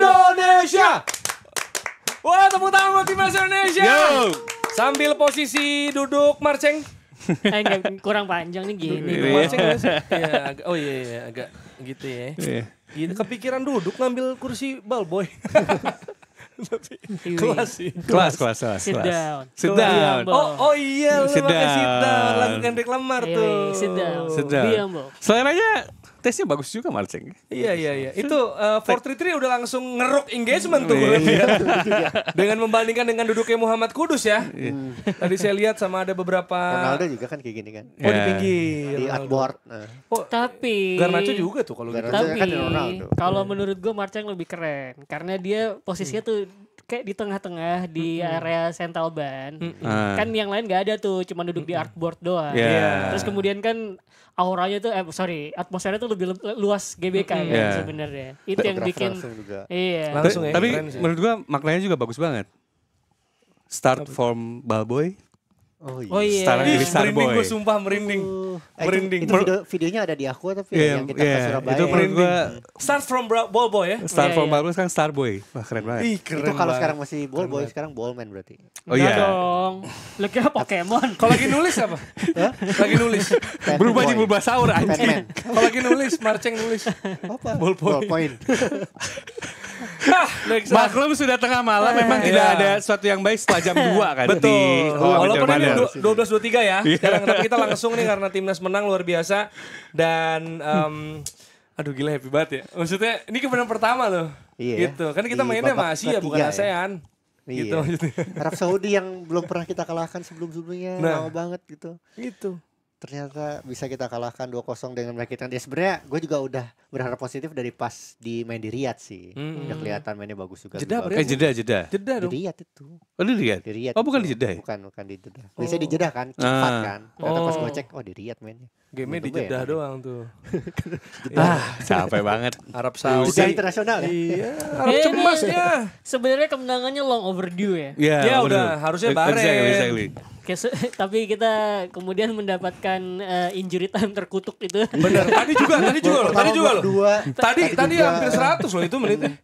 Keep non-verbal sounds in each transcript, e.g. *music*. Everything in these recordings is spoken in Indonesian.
Indonesia. Ya. Wah, tepuk tangan buat timnas Indonesia. Yo. Sambil posisi duduk marceng. Eh, kurang panjang nih gini. Iya. Iya. Marceng Iya, oh iya, iya agak gitu ya. Iya. Gitu, kepikiran duduk ngambil kursi boy. *laughs* kelas kelas, Kelas, kelas, kelas. Sit down. Sit down. Oh, oh, oh iya, lu pakai sit down. Lagu Kendrick Lamar tuh. Sit down. Sit tesnya bagus juga Marceng. Iya, iya iya iya. Itu uh, eh, 433 udah langsung ngeruk engagement tuh. Iya. iya. *laughs* dengan membandingkan dengan duduknya Muhammad Kudus ya. Hmm. Tadi saya lihat sama ada beberapa Ronaldo juga kan kayak gini kan. Oh yeah. di pinggir. Di artboard. Nah. Oh, tapi Garnacho juga tuh kalau gitu. Kan tapi kan kalau menurut gue Marceng lebih keren karena dia posisinya tuh kayak di tengah-tengah di mm -hmm. area Central Band, Mm -hmm. Ah. Kan yang lain gak ada tuh, cuma duduk mm -hmm. di artboard doang. Yeah. yeah. Terus kemudian kan auranya tuh eh sorry, atmosfernya tuh lebih luas GBK mm -hmm. Kan yeah. sebenarnya. Itu yang bikin Iya. Langsung ya, Tapi menurut gua maknanya juga bagus banget. Start from Balboy Oh iya. Oh, iya. Sekarang jadi Merinding gue sumpah merinding. Uh, merinding. Itu, itu video, videonya ada di aku tapi yeah, yang kita yeah, ke Surabaya. Itu merinding. Gua, Start from ball boy ya? Start yeah, from yeah. Boy sekarang Starboy. Wah keren banget. Ih, keren itu kalau sekarang masih ball Ballboy sekarang Ballman berarti. Oh iya. Yeah. dong. Lagi apa Pokemon. kalau lagi nulis apa? lagi nulis. Berubah jadi berubah sahur anjing. kalau lagi nulis, Marceng nulis. Apa? Ballpoint. Ball point. Maklum sudah tengah malam eh, memang tidak iya. ada sesuatu yang baik setelah jam 2 kan. Betul. Oh, Walaupun ini Iya. dua belas dua tiga ya. Iya. Sekarang tapi kita langsung nih karena timnas menang luar biasa dan um, aduh gila happy banget ya. Maksudnya ini kemenangan pertama loh. Iya. Gitu. Kan kita mainnya sama Asia ya, bukan ya. ASEAN. Iya. Gitu Arab Saudi yang belum pernah kita kalahkan sebelum-sebelumnya. Nah. Lama banget gitu. Gitu ternyata bisa kita kalahkan 2-0 dengan menyakitkan dia. Sebenarnya gue juga udah berharap positif dari pas di main di Riyad sih. Hmm. Udah kelihatan mainnya bagus juga. Jeda berarti. Eh, jeda, jeda. Jeda dong. Di Riyad itu. Oh, di Riyad? Di Riyad Oh, bukan di ya? Bukan, bukan di jeda. Oh. Biasanya di oh. jeda kan, cepat ah. kan. Ternyata oh. pas gue cek, oh di Riyad mainnya. Game di ya, doang tuh. *laughs* ah, *laughs* capek banget. Arab Saudi. Udah internasional ya? Iya, Arab iya, cemas iya, iya. ya. Sebenarnya kemenangannya long overdue ya. Iya, yeah, udah harusnya bareng. Exactly, exactly. *laughs* tapi kita kemudian mendapatkan uh, injury time terkutuk itu. Benar. Tadi juga, tadi juga loh, tadi juga loh. Dua, tadi tadi, tadi hampir 100 loh itu menitnya. *laughs*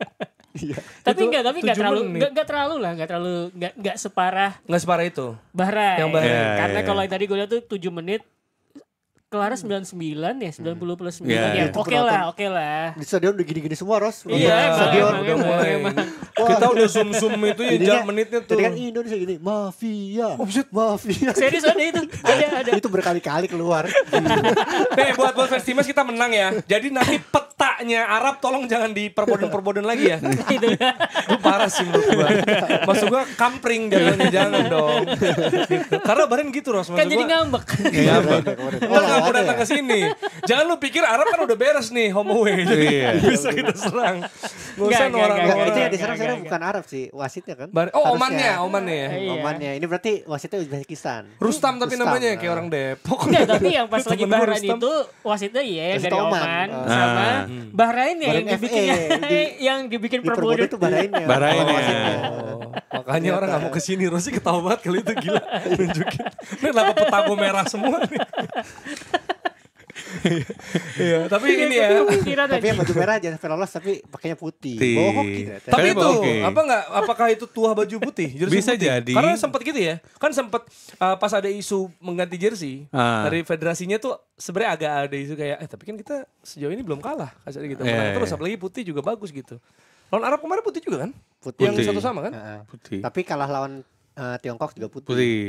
Iya. Tapi enggak, tapi enggak terlalu enggak, enggak terlalu lah, enggak terlalu enggak enggak separah. Enggak separah itu. Bahrain. Yang Bahrain. Yeah, Karena yeah. Iya, kalau iya. yang tadi gue lihat tuh 7 menit Kelara hmm. 99 ya, 90 hmm. plus 9 yeah, ya. Oke lah, oke okay lah. Di stadion udah gini-gini semua, Ros. iya, yeah, stadion udah iya, mulai. Wah, Kita udah zoom-zoom itu ya jam menitnya tuh. Jadi kan Indonesia gini, mafia. Oh, mafia. Serius ada itu. Ada, ada. itu berkali-kali keluar. Nih, *laughs* buat buat Festimas kita menang ya. Jadi nanti pet taknya Arab tolong jangan di perboden-perboden lagi ya. *laughs* Itu gue parah sih menurut gue. Maksud gue kampring jangan jangan dong. Gitu. Karena barin gitu Ros. kan jadi ngambek. Iya, iya, ngambek. Kalau mau datang ke sini, jangan lu pikir Arab kan udah beres nih homo away. Iya. Bisa kita serang. Gak usah orang Itu yang diserang sekarang bukan Arab sih, wasitnya kan. Oh Omannya, Omannya ya. Omannya. Ini berarti wasitnya Uzbekistan. Rustam tapi namanya nah. kayak orang Depok. tapi yang pas lagi bahan itu wasitnya iya dari Oman ah. sama ah. Hmm. Bahrain ya *laughs* yang dibikin FA, di, yang dibikin perburuan itu Bahrain ya. Bahrain ya. Oh, oh, makanya orang nggak mau kesini Rosi ketawa banget kali itu gila *laughs* nunjukin. Ini kenapa petago merah semua nih. *laughs* Iya. iya, tapi iya, ini ya. tapi yang baju merah jangan sampai lolos tapi pakainya putih. Bohong gitu. Tapi itu apa enggak apakah itu tua baju putih? Bisa jadi. Karena sempat gitu ya. Kan sempat uh, pas ada isu mengganti jersey ah. dari federasinya tuh sebenarnya agak ada isu kayak eh tapi kan kita sejauh ini belum kalah Karena gitu. Eh. terus apalagi putih juga bagus gitu. Lawan Arab kemarin putih juga kan? Putih. Yang satu sama kan? putih. Tapi kalah lawan uh, Tiongkok juga putih. Putih.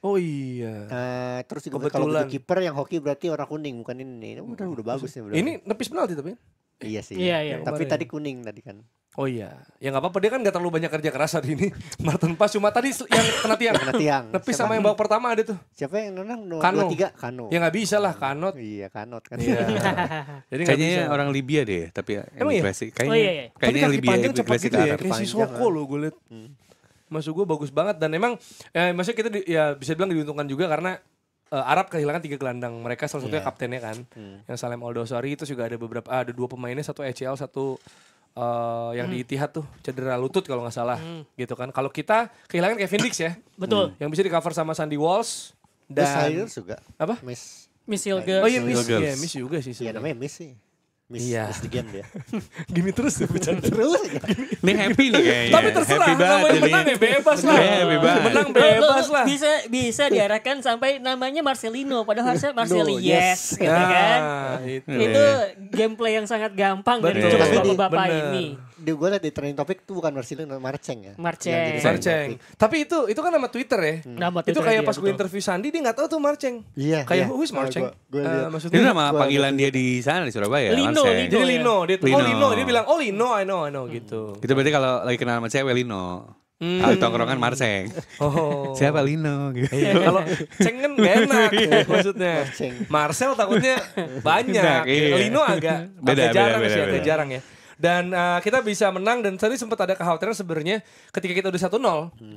Oh iya. Uh, terus juga kalau gitu kiper yang hoki berarti orang kuning bukan ini. Ini Udah udah bagus nih. Udah. Ini nepis penalti tapi. Iya sih. Iya, iya. Tapi tadi kuning tadi kan. Oh iya, ya nggak apa-apa dia kan nggak terlalu banyak kerja keras hari ini. *laughs* Martin Pas cuma tadi yang kena tiang. kena tiang. Tapi sama yang bawa pertama ada tuh. Siapa yang nendang? No, Kano. Dua, tiga Kano. Ya nggak bisa lah Kanot. Iya Kanot kan. Iya. *laughs* Jadi kayaknya bisa. orang Libya deh, tapi Emang iya? Kayaknya, oh, iya, iya. kayaknya Libya. Kaki panjang cepat gitu ya. Kayak si Soko ah. loh gue liat. Hmm masuk gue bagus banget dan emang eh, maksudnya kita di, ya bisa bilang diuntungkan juga karena uh, Arab kehilangan tiga gelandang mereka salah satunya yeah. kaptennya kan hmm. yang Salem Aldosari itu juga ada beberapa ada dua pemainnya satu ECL satu uh, yang hmm. di Itihad tuh cedera lutut kalau nggak salah hmm. gitu kan kalau kita kehilangan Kevin Dix ya betul yang bisa di cover sama Sandy Walls dan Miss juga apa Miss Miss Hilger Oh iya Miss, Hilgers. Yeah, Miss juga sih. ya namanya Miss sih. Miss, iya. miss the game dia. *laughs* Gini terus ya, bercanda *laughs* terus. Ini happy nih kayaknya. Tapi terserah, happy namanya menang ya bebas lah. Yeah, bebas. Menang bebas lah. Bisa bisa diarahkan sampai namanya Marcelino, padahal harusnya Marcelino no, yes. yes, gitu ah, kan. itu. itu iya. gameplay yang sangat gampang dari bapak-bapak ini di gue liat di trending topic tuh bukan Marcelino Marceng ya. Marceng. Marceng. Tapi itu itu kan nama Twitter ya. Hmm. Nama nah, Twitter itu kayak pas gue interview Sandi dia nggak tahu tuh Marceng. Iya. Kayak yeah. who is Marceng? Nah, gua, gua uh, maksudnya itu nama panggilan dia di sana di Surabaya. Lino, Lino. Jadi ya? Lino, dia tuh, Lino. oh Lino, dia bilang oh Lino, I know, I know hmm. gitu. Itu berarti kalau lagi kenal sama cewek Lino. Hmm. Kalau tongkrongan Marceng. Oh. Siapa Lino gitu. Iya, kalau Ceng kan gak enak iya. maksudnya. Marcel takutnya banyak. Iya. Lino agak beda, agak jarang sih, agak jarang ya. Dan uh, kita bisa menang dan tadi sempat ada kekhawatiran sebenarnya ketika kita udah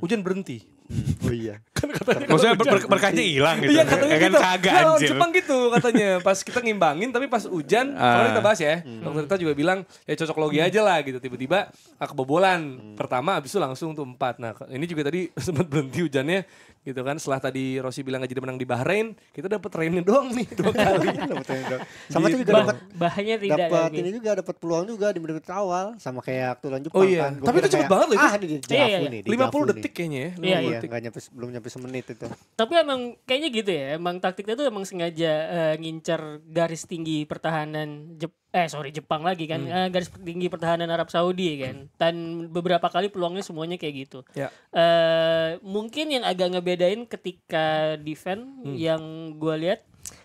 1-0, hmm. hujan berhenti. Hmm. Oh iya. *laughs* kan katanya Maksudnya ber berkahnya iya, hilang gitu. Iya katanya kan gitu. Kagak anjir. anjir. Jepang gitu katanya. Pas kita ngimbangin tapi pas hujan, uh. kalau kita bahas ya. Hmm. Dokter kita juga bilang ya cocok logi hmm. aja lah gitu. Tiba-tiba ah, kebobolan. Hmm. Pertama abis itu langsung tuh empat. Nah ini juga tadi *laughs* sempat berhenti hujannya gitu kan. Setelah tadi Rossi bilang gak jadi menang di Bahrain, kita dapat rainnya doang nih dua *laughs* kali. Iya, sama tuh juga dapat Bahannya tidak dapat ini juga dapat peluang juga di menit awal sama kayak waktu Jepang oh, iya. kan. Tapi itu cepet banget loh itu. Ah, ini di iya, nih. 50 detik kayaknya ya. Iya, iya detik. Iya, nyampe, belum nyampe semenit itu. Tapi emang kayaknya gitu ya. Emang taktiknya tuh emang sengaja uh, ngincer garis tinggi pertahanan Jep eh sorry Jepang lagi kan. Hmm. Uh, garis tinggi pertahanan Arab Saudi ya kan. Hmm. Dan beberapa kali peluangnya semuanya kayak gitu. Ya. Uh, mungkin yang agak ngebedain ketika defend hmm. yang gue lihat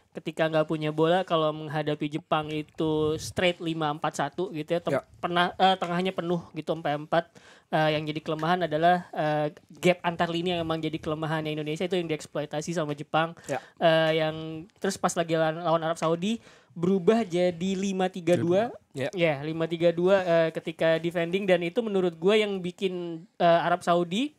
ketika nggak punya bola kalau menghadapi Jepang itu straight lima empat satu gitu ya, ya. pernah uh, tengahnya penuh gitu sampai empat uh, yang jadi kelemahan adalah uh, gap antar lini yang emang jadi kelemahannya Indonesia itu yang dieksploitasi sama Jepang ya. uh, yang terus pas lagi lawan Arab Saudi berubah jadi lima tiga dua, ya yeah. yeah, 532 uh, ketika defending dan itu menurut gue yang bikin uh, Arab Saudi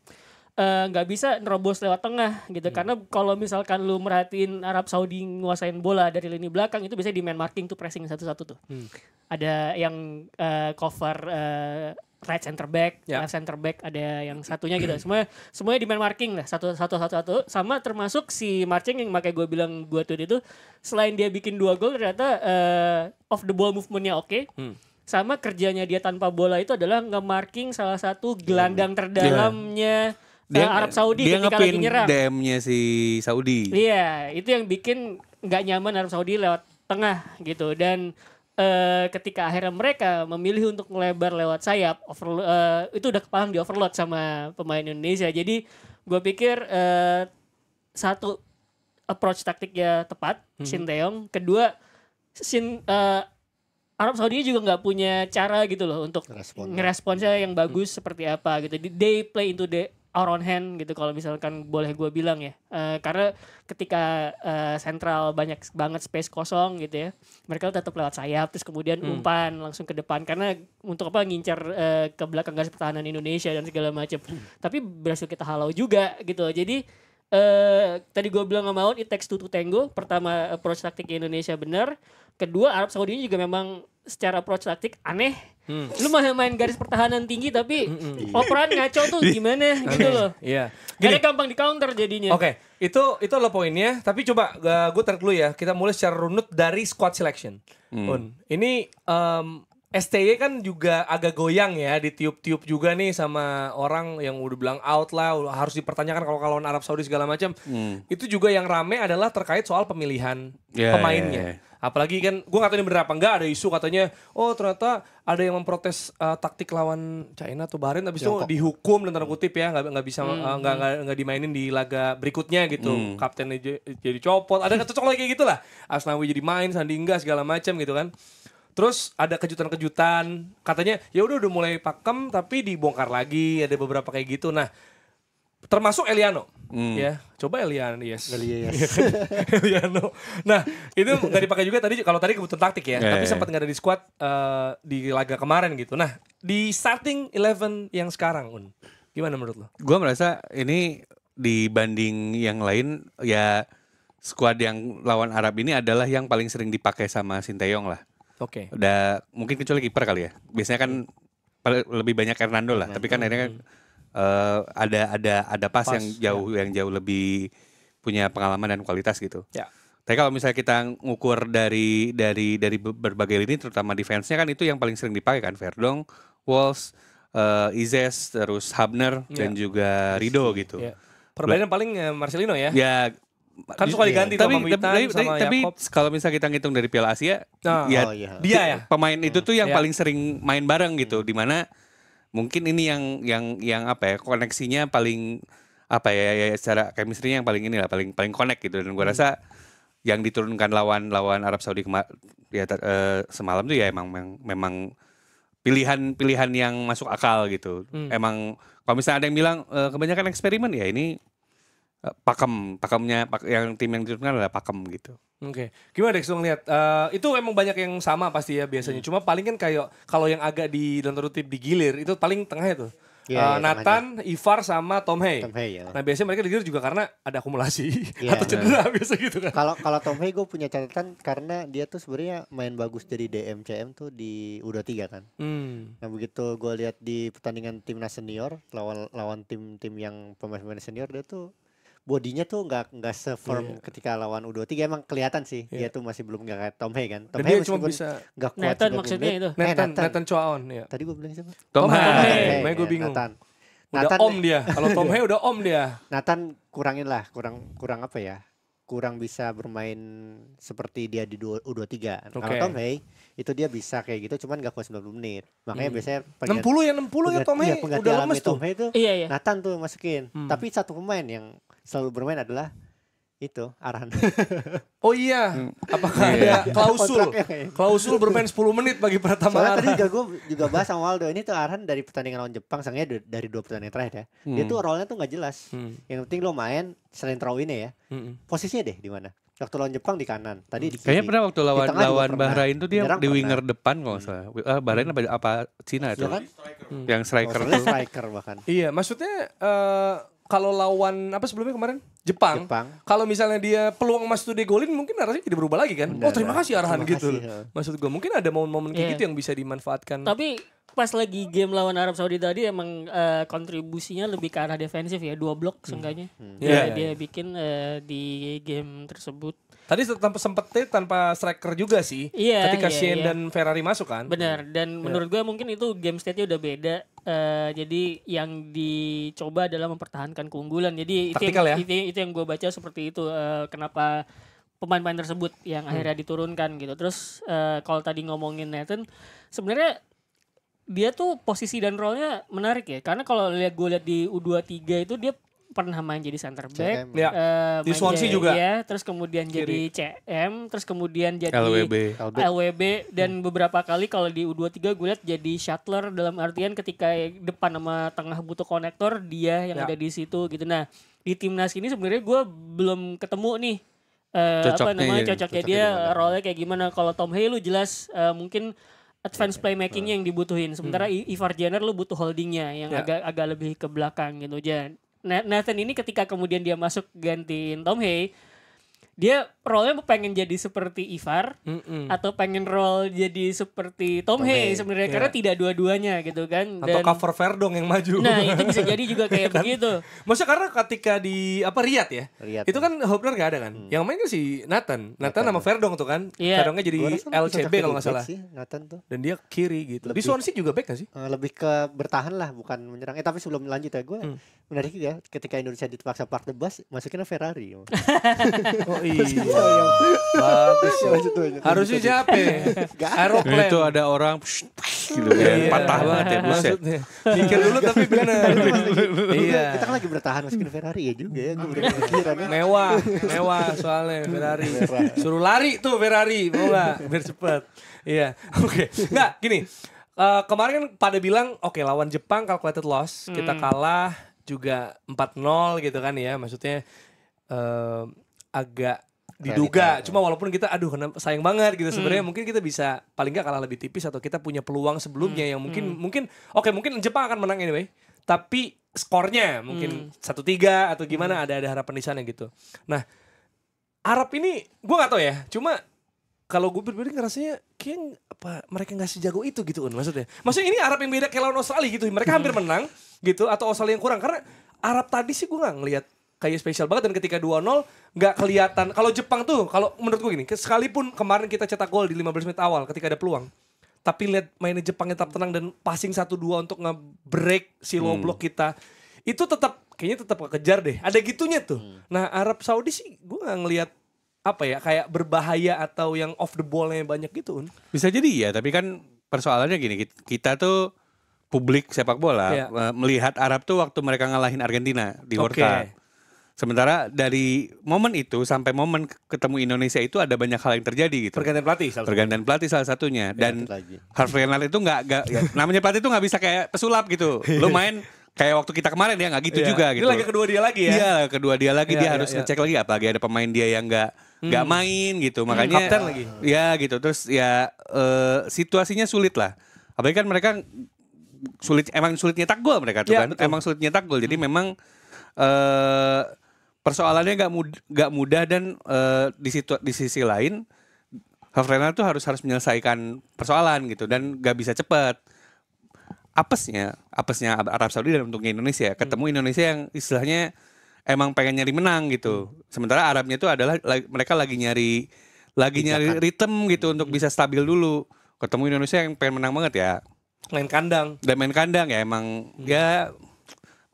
Eh, nggak uh, bisa nerobos lewat tengah gitu hmm. karena kalau misalkan lu merhatiin Arab Saudi nguasain bola dari lini belakang itu biasanya di man marking tuh pressing satu-satu tuh hmm. ada yang uh, cover uh, right center back, yeah. left center back, ada yang satunya gitu. Semuanya semuanya di man marking lah, satu satu satu satu sama termasuk si marching yang makanya gue bilang gue tuh itu selain dia bikin dua gol ternyata uh, off the ball movementnya oke. Okay. Hmm sama kerjanya dia tanpa bola itu adalah nge-marking salah satu gelandang hmm. terdalamnya ya dia, eh, Arab Saudi dia ketika lagi nyerang. DM-nya si Saudi. Iya, itu yang bikin nggak nyaman Arab Saudi lewat tengah gitu dan uh, ketika akhirnya mereka memilih untuk melebar lewat sayap over, uh, eh, itu udah kepalang di overload sama pemain Indonesia. Jadi gue pikir uh, satu approach taktiknya tepat hmm. Shin Taeyong, kedua Shin uh, Arab Saudi juga nggak punya cara gitu loh untuk ngeresponsnya yang bagus hmm. seperti apa gitu. They play into the Our on hand gitu kalau misalkan boleh gue bilang ya uh, karena ketika uh, sentral banyak banget space kosong gitu ya mereka tetap lewat sayap terus kemudian hmm. umpan langsung ke depan karena untuk apa ngincar uh, eh, ke belakang garis pertahanan Indonesia dan segala macam hmm. tapi berhasil kita halau juga gitu jadi uh, tadi gue bilang sama mau it takes two to tango pertama approach taktik Indonesia benar kedua Arab Saudi juga memang secara approach taktik aneh. Hmm. Lu mah main garis pertahanan tinggi tapi hmm. hmm, hmm. operan ngaco tuh *laughs* iya. gimana gitu loh. Iya. Yeah. Gini. gampang di counter jadinya. Oke, okay. itu itu lo poinnya. Tapi coba eh, gue tarik ya. Kita mulai secara runut dari squad selection. Hmm. Un, ini um, STY kan juga agak goyang ya, di tiup tiup juga nih sama orang yang udah bilang out lah, harus dipertanyakan kalau kalau Arab Saudi segala macam. Hmm. Itu juga yang rame adalah terkait soal pemilihan yeah, ya, pemainnya. Yeah, yeah. Apalagi kan, gue ini bener apa enggak ada isu katanya, oh ternyata ada yang memprotes uh, taktik lawan China atau Bahrain, tapi itu dihukum dan tanda kutip ya, nggak nggak bisa eh, hmm. nggak hmm. uh, nggak dimainin di laga berikutnya gitu, hmm. kaptennya jadi copot, ada cocok lagi gitu gitulah, Asnawi jadi main, Sandi enggak segala macam gitu kan. Terus ada kejutan-kejutan, katanya ya udah udah mulai pakem tapi dibongkar lagi, ada beberapa kayak gitu. Nah, termasuk Eliano. Hmm. Ya, coba Elian, yes. yes. *laughs* Eliano. Nah, itu nggak dipakai juga tadi kalau tadi kebutuhan taktik ya, yeah, iya, tapi yeah. sempat nggak ada di squad uh, di laga kemarin gitu. Nah, di starting eleven yang sekarang, Un. Gimana menurut lo? Gua merasa ini dibanding yang lain ya squad yang lawan Arab ini adalah yang paling sering dipakai sama Sinteyong lah. Oke. Okay. Udah mungkin kecuali kiper kali ya. Biasanya kan lebih banyak Hernando lah, Hernando. tapi kan akhirnya kan uh, ada ada ada pas, pas yang jauh ya. yang jauh lebih punya pengalaman dan kualitas gitu. Ya. Tapi kalau misalnya kita ngukur dari dari dari berbagai lini terutama defense-nya kan itu yang paling sering dipakai kan Verdong, Walls, uh, eh, Izes, terus Habner ya. dan juga Rido gitu. Ya. Perbedaan paling eh, Marcelino ya. Ya, kan suka iya. diganti tapi, sama tapi, tapi, tapi kalau misalnya kita ngitung dari Piala Asia oh, ya oh, iya. dia ya pemain hmm. itu tuh yang iya. paling sering main bareng gitu hmm. dimana mungkin ini yang yang yang apa ya koneksinya paling apa ya ya, ya secara chemistry yang paling inilah paling paling connect gitu dan gua hmm. rasa yang diturunkan lawan lawan Arab Saudi kema ya uh, semalam tuh ya emang memang, memang pilihan-pilihan yang masuk akal gitu. Hmm. Emang kalau misalnya ada yang bilang e, kebanyakan eksperimen ya ini Eh, pakem pakemnya pak, yang tim yang diturunkan adalah pakem gitu oke okay. gimana Dex lu lihat, uh, eh, itu emang banyak yang sama pasti ya biasanya hmm. cuma paling kan kayak kalau yang agak di dalam terutip digilir itu paling tengah itu Ya, ya, Nathan, tengahnya. Ivar sama Tom Hay. Tom Hay ya. Nah biasanya mereka digilir juga karena ada akumulasi ya, atau cedera nah. *laughs* biasa gitu kan. Kalau kalau Tom Hay gue punya catatan karena dia tuh sebenarnya main bagus dari DMCM tuh di U23 kan. Hmm. Nah begitu gue lihat di pertandingan timnas senior lawan lawan tim tim yang pemain-pemain senior dia tuh bodinya tuh nggak nggak seform yeah. ketika lawan U23 emang kelihatan sih yeah. dia tuh masih belum nggak kayak Tom Hay kan. Tom Hay cuma bisa nggak kuat Nathan maksudnya menit. itu. eh, Nathan. Nathan Chuaon ya. Tadi gue bilang siapa? Tom, Tom Hay. Tom Hay. Hey. gue bingung. Nathan. Udah Nathan, om dia. Kalau Tom iya. Hay udah om dia. Nathan kurangin lah, kurang kurang apa ya? kurang bisa bermain seperti dia di U23. Okay. Kalau Tom Hay itu dia bisa kayak gitu cuman gak kuat 90 menit. Makanya hmm. biasanya 60 ya 60 ya Tom Hay ya, udah lemes tuh. Tom Hay itu iya, iya. Nathan tuh masukin. Hmm. Tapi satu pemain yang selalu bermain adalah itu arahan. *laughs* oh iya, hmm. apakah iya. ada klausul? klausul bermain 10 menit bagi pertama Soalnya tadi juga gue juga bahas sama Waldo ini tuh arahan dari pertandingan lawan Jepang sangnya dari dua pertandingan terakhir ya. Hmm. Dia tuh role-nya tuh gak jelas. Hmm. Yang penting lo main selain throw ini ya. Hmm. Posisinya deh di mana? Waktu lawan Jepang di kanan, tadi di hmm. Kayaknya pernah waktu lawan lawan Bahrain tuh dia di, winger depan kok. hmm. salah. Uh, Bahrain apa, apa Cina iya itu? Ya kan? Yang striker. Oh, striker bahkan. Iya, maksudnya uh, kalau lawan apa sebelumnya kemarin Jepang, Jepang. kalau misalnya dia peluang emas itu digolin mungkin arahnya jadi berubah lagi kan Benar, oh terima kasih arahan terima gitu kasih, ya. maksud gue mungkin ada momen-momen yeah. kayak iya. gitu yang bisa dimanfaatkan tapi pas lagi game lawan Arab Saudi tadi emang uh, kontribusinya lebih ke arah defensif ya dua blok hmm. seenggaknya hmm. hmm. Yeah, dia, iya, dia iya. bikin uh, di game tersebut tadi tanpa sempetnya tanpa striker juga sih yeah, ketika yeah, Shane yeah. dan Ferrari masuk kan benar dan yeah. menurut gue mungkin itu game state-nya udah beda uh, jadi yang dicoba adalah mempertahankan keunggulan jadi itu yang, ya? itu, itu yang gue baca seperti itu uh, kenapa pemain-pemain tersebut yang hmm. akhirnya diturunkan gitu. Terus uh, kalau tadi ngomongin Nathan, sebenarnya dia tuh posisi dan role-nya menarik ya. Karena kalau lihat gue lihat di U23 itu dia pernah main jadi center back, CM. Ya. Uh, di Swansea jaya, juga. Iya, terus kemudian Kiri. jadi CM, terus kemudian jadi LWB, LWB dan hmm. beberapa kali kalau di U23 gue lihat jadi shuttler dalam artian ketika depan sama tengah butuh konektor dia yang ya. ada di situ gitu. Nah, di timnas ini sebenarnya gue belum ketemu nih uh, apa namanya cocoknya, cocoknya dia, role-nya kayak gimana. Kalau Tom Hey lu jelas uh, mungkin advance iya, playmaking iya. yang dibutuhin. Sementara hmm. Ivar Jenner lu butuh holdingnya yang yeah. agak agak lebih ke belakang gitu. Jan Nathan ini ketika kemudian dia masuk gantiin Tom Hay dia role-nya pengen jadi seperti Ivar mm -mm. atau pengen role jadi seperti Tom, Tom Hanks sebenarnya yeah. karena tidak dua-duanya gitu kan Dan, atau cover Verdong yang maju nah itu bisa jadi juga kayak *laughs* kan? begitu maksudnya karena ketika di apa Riyad ya Riyad. itu kan Hopner gak ada kan hmm. yang main kan si Nathan Nathan, sama sama Verdong tuh kan yeah. Iya. dongnya jadi LCB kalau nggak salah sih, Nathan tuh dan dia kiri gitu lebih, di Swansea juga back gak sih eh, lebih ke bertahan lah bukan menyerang eh tapi sebelum lanjut ya gue hmm. menarik ya ketika Indonesia dipaksa park the bus masukin Ferrari *laughs* oh, Bagus. Harusnya siapa? Aeroplane. Itu ada orang gitu kan. Iya, iya, Patah iya. banget ya buset. Pikir dulu tapi *laughs* benar. Iya. Kita kan lagi bertahan meskipun Ferrari ya juga ya. Gue *laughs* ya. Mewah, mewah soalnya Ferrari. Suruh lari tuh Ferrari, mau nggak? Biar cepet. Iya. *laughs* Oke. Nggak, gini. Eh, kemarin kan pada bilang oke lawan Jepang calculated loss hmm. kita kalah juga 4-0 gitu kan ya maksudnya eh, agak diduga. Realita, ya. Cuma walaupun kita aduh sayang banget gitu hmm. sebenarnya hmm. mungkin kita bisa paling nggak kalah lebih tipis atau kita punya peluang sebelumnya hmm. yang mungkin hmm. mungkin oke okay, mungkin Jepang akan menang anyway. Tapi skornya mungkin hmm. satu hmm. tiga atau gimana hmm. ada ada harapan di sana gitu. Nah Arab ini gue nggak tahu ya. Cuma kalau gue pribadi ngerasanya kayak apa mereka nggak sejago itu gitu un maksudnya. Maksudnya ini Arab yang beda kayak lawan Australia gitu. Mereka hampir hmm. menang gitu atau Australia yang kurang karena Arab tadi sih gue nggak ngelihat kayak spesial banget dan ketika 2-0 nggak kelihatan. Kalau Jepang tuh kalau menurut gue gini, sekalipun kemarin kita cetak gol di 15 menit awal ketika ada peluang, tapi lihat mainnya Jepangnya tetap tenang dan passing satu dua untuk nge-break si low hmm. block kita. Itu tetap kayaknya tetap kejar deh. Ada gitunya tuh. Hmm. Nah, Arab Saudi sih gue nggak ngelihat apa ya kayak berbahaya atau yang off the ballnya banyak gitu un bisa jadi ya tapi kan persoalannya gini kita tuh publik sepak bola yeah. Iya. melihat Arab tuh waktu mereka ngalahin Argentina di World okay. Cup Sementara dari momen itu sampai momen ketemu Indonesia itu ada banyak hal yang terjadi gitu. Pergantian pelatih salah Pergantian pelatih salah satunya. Dan Harvey Leonard itu nggak ya, namanya pelatih itu nggak bisa kayak pesulap gitu. *laughs* Lu main kayak waktu kita kemarin ya nggak gitu ya. juga gitu. Ini lagi kedua dia lagi ya. Iya, kedua dia lagi ya, dia ya, harus ya. ngecek lagi apalagi ada pemain dia yang nggak nggak hmm. main gitu. Hmm, Makanya hmm, kapten lagi. Ya gitu. Terus ya uh, situasinya sulit lah. Apalagi kan mereka sulit emang sulit nyetak gol mereka tuh ya, kan. Betul. Emang sulit nyetak gol. Jadi hmm. memang eh uh, persoalannya nggak mud gak mudah dan uh, di situ di sisi lain Hafrena tuh harus harus menyelesaikan persoalan gitu dan gak bisa cepat apesnya apesnya Arab Saudi dan untuk Indonesia hmm. ketemu Indonesia yang istilahnya emang pengen nyari menang gitu hmm. sementara Arabnya itu adalah mereka lagi nyari lagi iya nyari kan. ritme gitu untuk hmm. bisa stabil dulu ketemu Indonesia yang pengen menang banget ya main kandang dan main kandang ya emang hmm. ya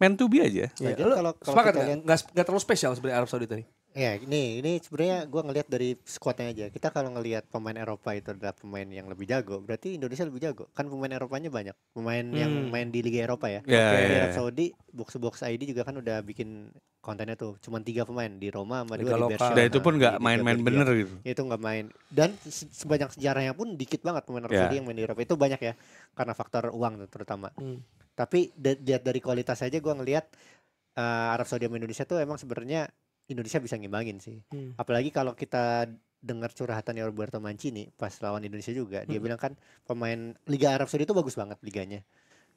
man to be aja. Ya, kalau kalau kalian enggak nggak terlalu spesial sebenarnya Arab Saudi tadi. Ya, ini ini sebenarnya gue ngelihat dari skuadnya aja. Kita kalau ngelihat pemain Eropa itu adalah pemain yang lebih jago, berarti Indonesia lebih jago. Kan pemain Eropanya banyak. Pemain hmm. yang main di Liga Eropa ya. Yeah, okay. yeah, di ya, Arab ya. Saudi, box box ID juga kan udah bikin kontennya tuh. Cuman tiga pemain di Roma sama dua di Barcelona itu pun nggak iya, main-main bener gitu. Itu nggak main. Dan se sebanyak sejarahnya pun dikit banget pemain Arab yeah. Saudi yang main di Eropa itu banyak ya, karena faktor uang terutama. Hmm. Tapi lihat dari kualitas aja gue ngelihat uh, Arab Saudi sama Indonesia tuh emang sebenarnya Indonesia bisa ngimbangin sih. Hmm. Apalagi kalau kita dengar curhatan Roberto Mancini pas lawan Indonesia juga, hmm. dia bilang kan pemain Liga Arab Saudi itu bagus banget liganya.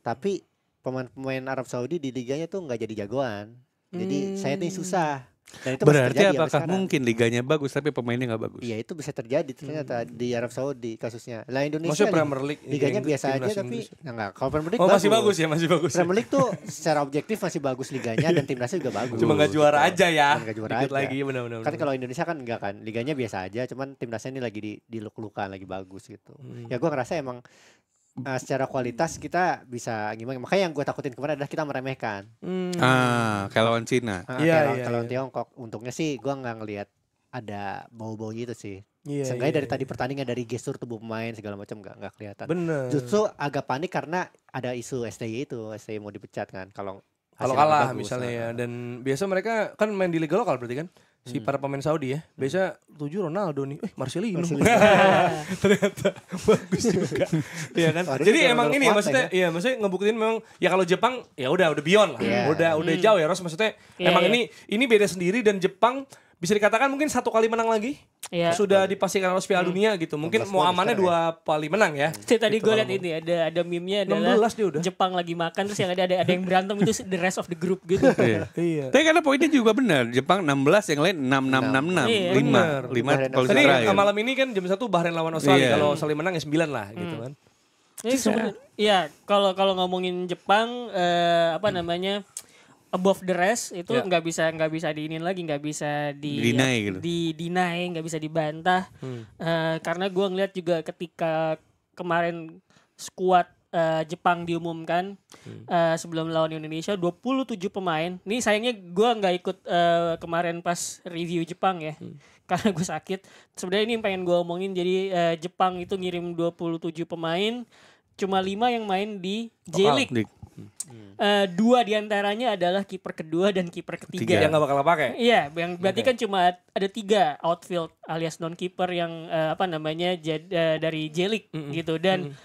Tapi pemain-pemain Arab Saudi di liganya tuh nggak jadi jagoan. Jadi hmm. saya tuh hmm. susah dan itu Berarti terjadi apakah mungkin liganya bagus tapi pemainnya nggak bagus? Iya itu bisa terjadi ternyata hmm. di Arab Saudi kasusnya. Lah Indonesia Maksudnya Premier League liganya biasa aja tapi nah, enggak. Kalau Premier League oh, bagus. masih bagus ya masih bagus. Ya. Premier League tuh *laughs* secara objektif masih bagus liganya dan timnasnya juga bagus. Cuma nggak juara gitu. aja ya. Nggak juara aja. lagi benar-benar. Kan kalau Indonesia kan nggak kan liganya biasa aja cuman timnasnya ini lagi di lukan lagi bagus gitu. Hmm. Ya gue ngerasa emang uh, secara kualitas kita bisa gimana makanya yang gue takutin kemarin adalah kita meremehkan hmm. ah kalau Cina uh, yeah, kalau yeah, kalau yeah. Tiongkok untungnya sih gue nggak ngelihat ada bau-bau gitu sih Yeah, Seenggaknya yeah, dari yeah. tadi pertandingan dari gestur tubuh pemain segala macam nggak nggak kelihatan. Bener. Justru agak panik karena ada isu STY itu, STY mau dipecat kan. Kalau kalau kalah bagus, misalnya nah. ya. Ah, ah, ah. Dan biasa mereka kan main di liga lokal berarti kan? si hmm. para pemain Saudi ya. Hmm. Biasa tujuh Ronaldo nih, eh Marcelino. *laughs* Ternyata bagus juga. Iya kan? Jadi emang ini maksudnya ya? iya maksudnya ngebuktiin memang ya kalau Jepang ya udah udah beyond lah. Yeah. Udah udah hmm. jauh ya Ros maksudnya yeah, emang yeah. ini ini beda sendiri dan Jepang bisa dikatakan mungkin satu kali menang lagi ya. sudah dipastikan lolos Piala hmm. Dunia gitu. Mungkin mau amannya ya. dua kali menang ya. hmm. tadi gitu gue liat ini ada ada meme-nya adalah dia udah. Jepang lagi makan terus yang ada ada, ada yang berantem itu the rest of the group gitu. *laughs* Iya. iya. Tapi karena poinnya juga benar. Jepang 16 yang lain 6 6 6 6 5 kalau Tadi malam ini kan jam 1 Bahrain lawan Australia. yeah. Kalau Australia menang ya 9 lah gitu hmm. kan. Ya? Iya, kalau kalau ngomongin Jepang eh, apa hmm. namanya? above the rest itu ya. nggak yeah. bisa nggak bisa diinin lagi nggak bisa di deny ya, gitu. di deny nggak bisa dibantah hmm. uh, karena gue ngeliat juga ketika kemarin skuad uh, eh, Jepang diumumkan hmm. uh, sebelum lawan Indonesia 27 pemain ini sayangnya gue nggak ikut uh, kemarin pas review Jepang ya hmm. *laughs* karena gue sakit sebenarnya ini yang pengen gue omongin jadi uh, Jepang itu ngirim 27 pemain cuma lima yang main di J League. Oh, Uh, dua diantaranya adalah kiper kedua dan kiper ketiga. Tiga. Yang gak bakal pakai. Iya, yang berarti okay. kan cuma ada tiga outfield alias non kiper yang uh, apa namanya jad, uh, dari Jelik mm -mm. gitu dan mm -mm.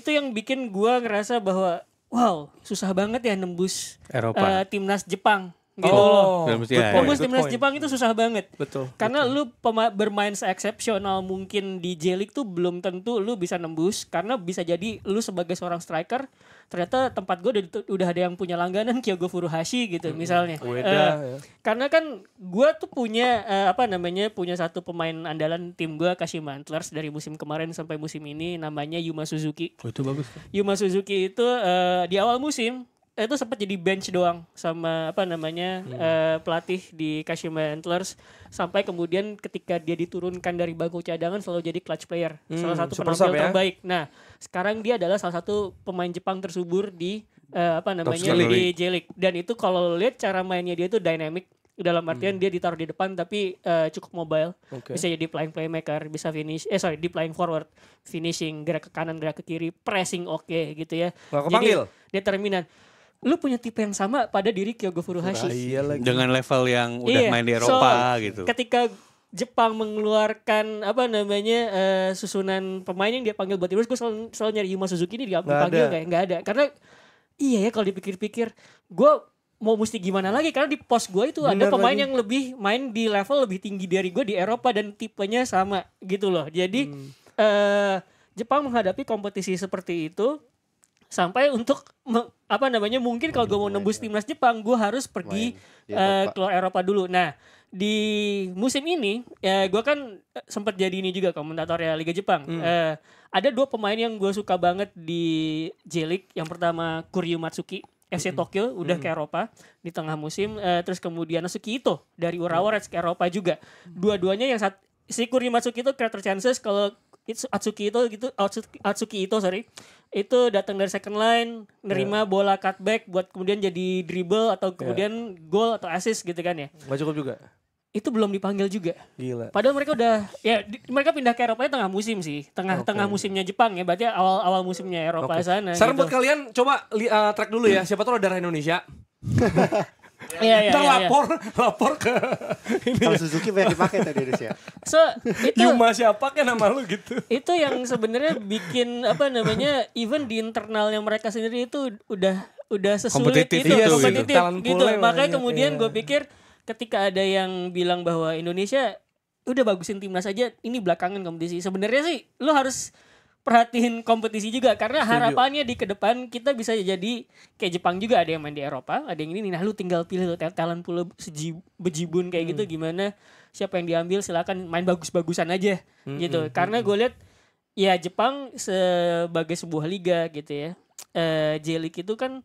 itu yang bikin gua ngerasa bahwa wow susah banget ya nembus Eropa. Uh, timnas Jepang gitu oh, loh. Ya, Tembus timnas Jepang itu susah banget. Betul. Karena betul. lu bermain seeksepsional mungkin di J League tuh belum tentu lu bisa nembus karena bisa jadi lu sebagai seorang striker ternyata tempat gue udah, udah ada yang punya langganan Kyogo Furuhashi gitu hmm. misalnya. Ueda, uh, ya. Karena kan gue tuh punya uh, apa namanya punya satu pemain andalan tim gue Kashima Antlers dari musim kemarin sampai musim ini namanya Yuma Suzuki. Oh, itu bagus. Yuma Suzuki itu uh, di awal musim Eh, itu sempat jadi bench doang sama apa namanya hmm. uh, pelatih di Kashima Antlers sampai kemudian ketika dia diturunkan dari bangku cadangan selalu jadi clutch player hmm, salah satu penampil ya. terbaik. Nah sekarang dia adalah salah satu pemain Jepang tersubur di uh, apa namanya di J dan itu kalau lihat cara mainnya dia itu dynamic dalam artian hmm. dia ditaruh di depan tapi uh, cukup mobile okay. bisa jadi playing playmaker bisa finish eh sorry di playing forward finishing gerak ke kanan gerak ke kiri pressing oke okay, gitu ya jadi Dia determinan lu punya tipe yang sama pada diri Kyogo Furuhashi. Iya lagi. Dengan level yang udah iya. main di Eropa so, gitu. Ketika Jepang mengeluarkan apa namanya uh, susunan pemain yang dia panggil buat timnas, gue selalu, selalu nyari Yuma Suzuki ini dia panggil kayak nggak ada. Karena iya ya kalau dipikir-pikir, gue mau mesti gimana lagi karena di pos gue itu Bener ada pemain lagi. yang lebih main di level lebih tinggi dari gue di Eropa dan tipenya sama gitu loh. Jadi hmm. uh, Jepang menghadapi kompetisi seperti itu sampai untuk apa namanya mungkin kalau gue mau nembus ya. timnas Jepang gue harus pergi uh, keluar Eropa dulu. Nah di musim ini ya gue kan eh, sempat jadi ini juga komentator ya Liga Jepang. Hmm. Uh, ada dua pemain yang gue suka banget di J League. Yang pertama Kuryu Matsuki FC hmm. Tokyo udah hmm. ke Eropa di tengah musim. Uh, terus kemudian Suki Ito dari Urawa hmm. Reds ke Eropa juga. Dua-duanya yang saat si Kuryu Matsuki itu creator chances kalau itu Atsuki itu gitu Atsuki, Atsuki itu sorry itu datang dari second line nerima yeah. bola cutback buat kemudian jadi dribble atau iya. kemudian yeah. gol atau assist gitu kan ya nggak cukup juga itu belum dipanggil juga. Gila. Padahal mereka udah ya di, mereka pindah ke Eropa tengah musim sih, tengah okay. tengah musimnya Jepang ya, berarti awal-awal musimnya Eropa okay. sana. Saran gitu. buat kalian coba li, uh, track dulu ya, siapa tuh darah Indonesia. *laughs* Iya, iya, iya, iya, lapor, iya. lapor ke ini. Kalau Suzuki banyak dipakai tadi Indonesia. Ya? So, itu Yuma siapa kan nama lu gitu. Itu yang sebenarnya bikin apa namanya even di internalnya mereka sendiri itu udah udah sesulit kompetitif gitu, itu, iya, kompetitif gitu. gitu. Makanya kemudian iya. gue pikir ketika ada yang bilang bahwa Indonesia udah bagusin timnas aja, ini belakangan kompetisi. Sebenarnya sih lu harus perhatiin kompetisi juga karena Setuju. harapannya di kedepan kita bisa jadi kayak Jepang juga ada yang main di Eropa, ada yang ini. Nah, lu tinggal pilih talent pula seji, bejibun kayak hmm. gitu gimana siapa yang diambil silakan main bagus-bagusan aja hmm, gitu. Hmm, karena hmm, gue hmm. lihat ya Jepang sebagai sebuah liga gitu ya. Eh jelik itu kan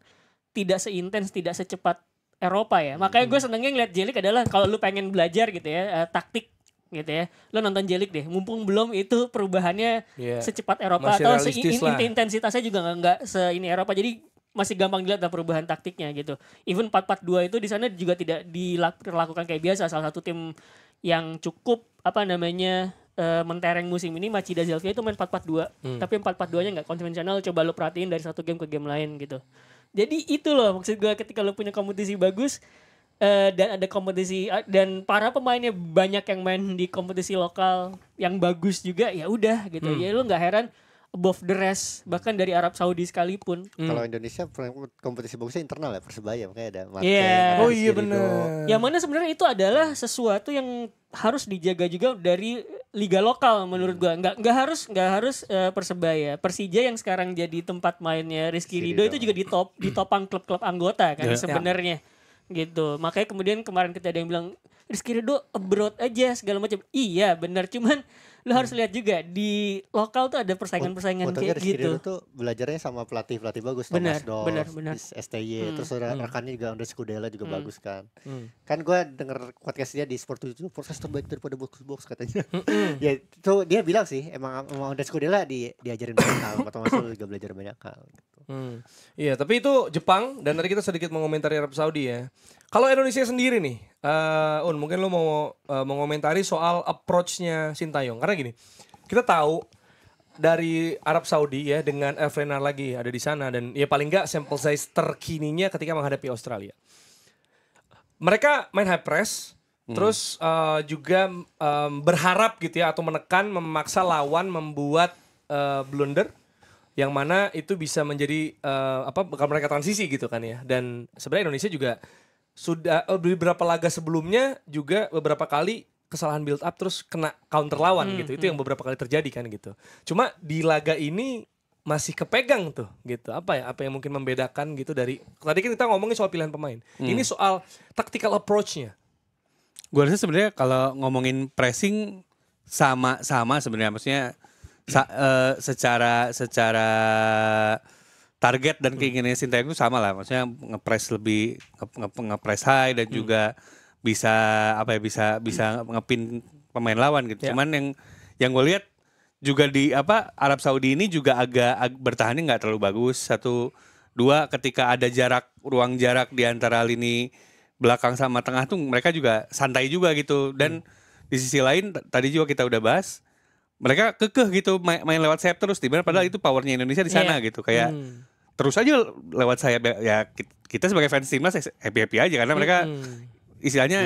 tidak seintens, tidak secepat Eropa ya. Makanya hmm, gue senengnya ngeliat jelik adalah kalau lu pengen belajar gitu ya, uh, taktik gitu ya. Lo nonton Jelik deh, mumpung belum itu perubahannya yeah. secepat Eropa masih atau seintensitasnya in, intensitasnya juga nggak se ini Eropa. Jadi masih gampang dilihat perubahan taktiknya gitu. Even 4-4-2 itu di sana juga tidak dilakukan kayak biasa. Salah satu tim yang cukup apa namanya uh, mentereng musim ini Machida Zelvia itu main 4-4-2. Hmm. Tapi 4-4-2-nya nggak konvensional. Coba lo perhatiin dari satu game ke game lain gitu. Jadi itu loh maksud gue ketika lo punya kompetisi bagus uh, dan ada kompetisi eh, dan para pemainnya banyak yang main di kompetisi lokal yang bagus juga ya udah gitu hmm. ya lu nggak heran above the rest bahkan dari Arab Saudi sekalipun. Hmm. Kalau Indonesia kompetisi bagusnya internal ya persebaya makanya ada. Marte, yeah. Oh iya benar. Yang mana sebenarnya itu adalah sesuatu yang harus dijaga juga dari liga lokal menurut hmm. gua. Nggak nggak harus nggak harus uh, persebaya. Persija yang sekarang jadi tempat mainnya Rizky Rido, itu juga di top di topang klub-klub anggota kan yeah. sebenarnya. Yeah gitu makanya kemudian kemarin kita ada yang bilang Rizky Ridho abroad aja segala macam iya benar cuman lo harus hmm. lihat juga di lokal tuh ada persaingan-persaingan kayak Rizky gitu. Ridho tuh belajarnya sama pelatih pelatih bagus benar, Thomas Doll, benar, benar. STY, hmm. terus hmm. rekannya juga Andres Kudela juga hmm. bagus kan. Hmm. Kan gue denger podcast dia di Sport 7, proses terbaik daripada box box katanya. *laughs* Hmm. ya itu dia bilang sih emang, emang Andres Kudela di diajarin banyak hal, atau Thomas juga belajar banyak hal. Hmm. Iya, tapi itu Jepang dan tadi kita sedikit mengomentari Arab Saudi ya. Kalau Indonesia sendiri nih, uh, Un, mungkin lo mau uh, mengomentari soal approach-nya Sintayong. Karena gini, kita tahu dari Arab Saudi ya dengan Elfrena lagi ada di sana dan ya paling nggak sample size terkininya ketika menghadapi Australia. Mereka main high press, Hmm. Terus uh, juga um, berharap gitu ya atau menekan memaksa lawan membuat uh, blunder yang mana itu bisa menjadi uh, apa bakal mereka transisi gitu kan ya dan sebenarnya Indonesia juga sudah eh, beberapa laga sebelumnya juga beberapa kali kesalahan build up terus kena counter lawan hmm, gitu itu hmm. yang beberapa kali terjadi kan gitu cuma di laga ini masih kepegang tuh gitu apa ya apa yang mungkin membedakan gitu dari tadi kan kita ngomongin soal pilihan pemain hmm. ini soal tactical approachnya nya gue rasa sebenarnya kalau ngomongin pressing sama-sama sebenarnya maksudnya sa, uh, secara secara target dan keinginannya Sintayong itu sama lah. Maksudnya ngepres lebih ngepres nge high dan hmm. juga bisa apa ya bisa bisa ngepin pemain lawan gitu. Ya. Cuman yang yang gue lihat juga di apa Arab Saudi ini juga agak ag bertahannya nggak terlalu bagus. Satu dua ketika ada jarak ruang jarak di antara lini belakang sama tengah tuh mereka juga santai juga gitu. Dan hmm. di sisi lain tadi juga kita udah bahas mereka kekeh gitu main, main lewat sayap terus tiba padahal hmm. itu powernya Indonesia di iya. sana yeah. gitu kayak hmm. terus aja lewat sayap ya, ya kita sebagai fans timnas ya happy happy aja karena hmm. mereka hmm. istilahnya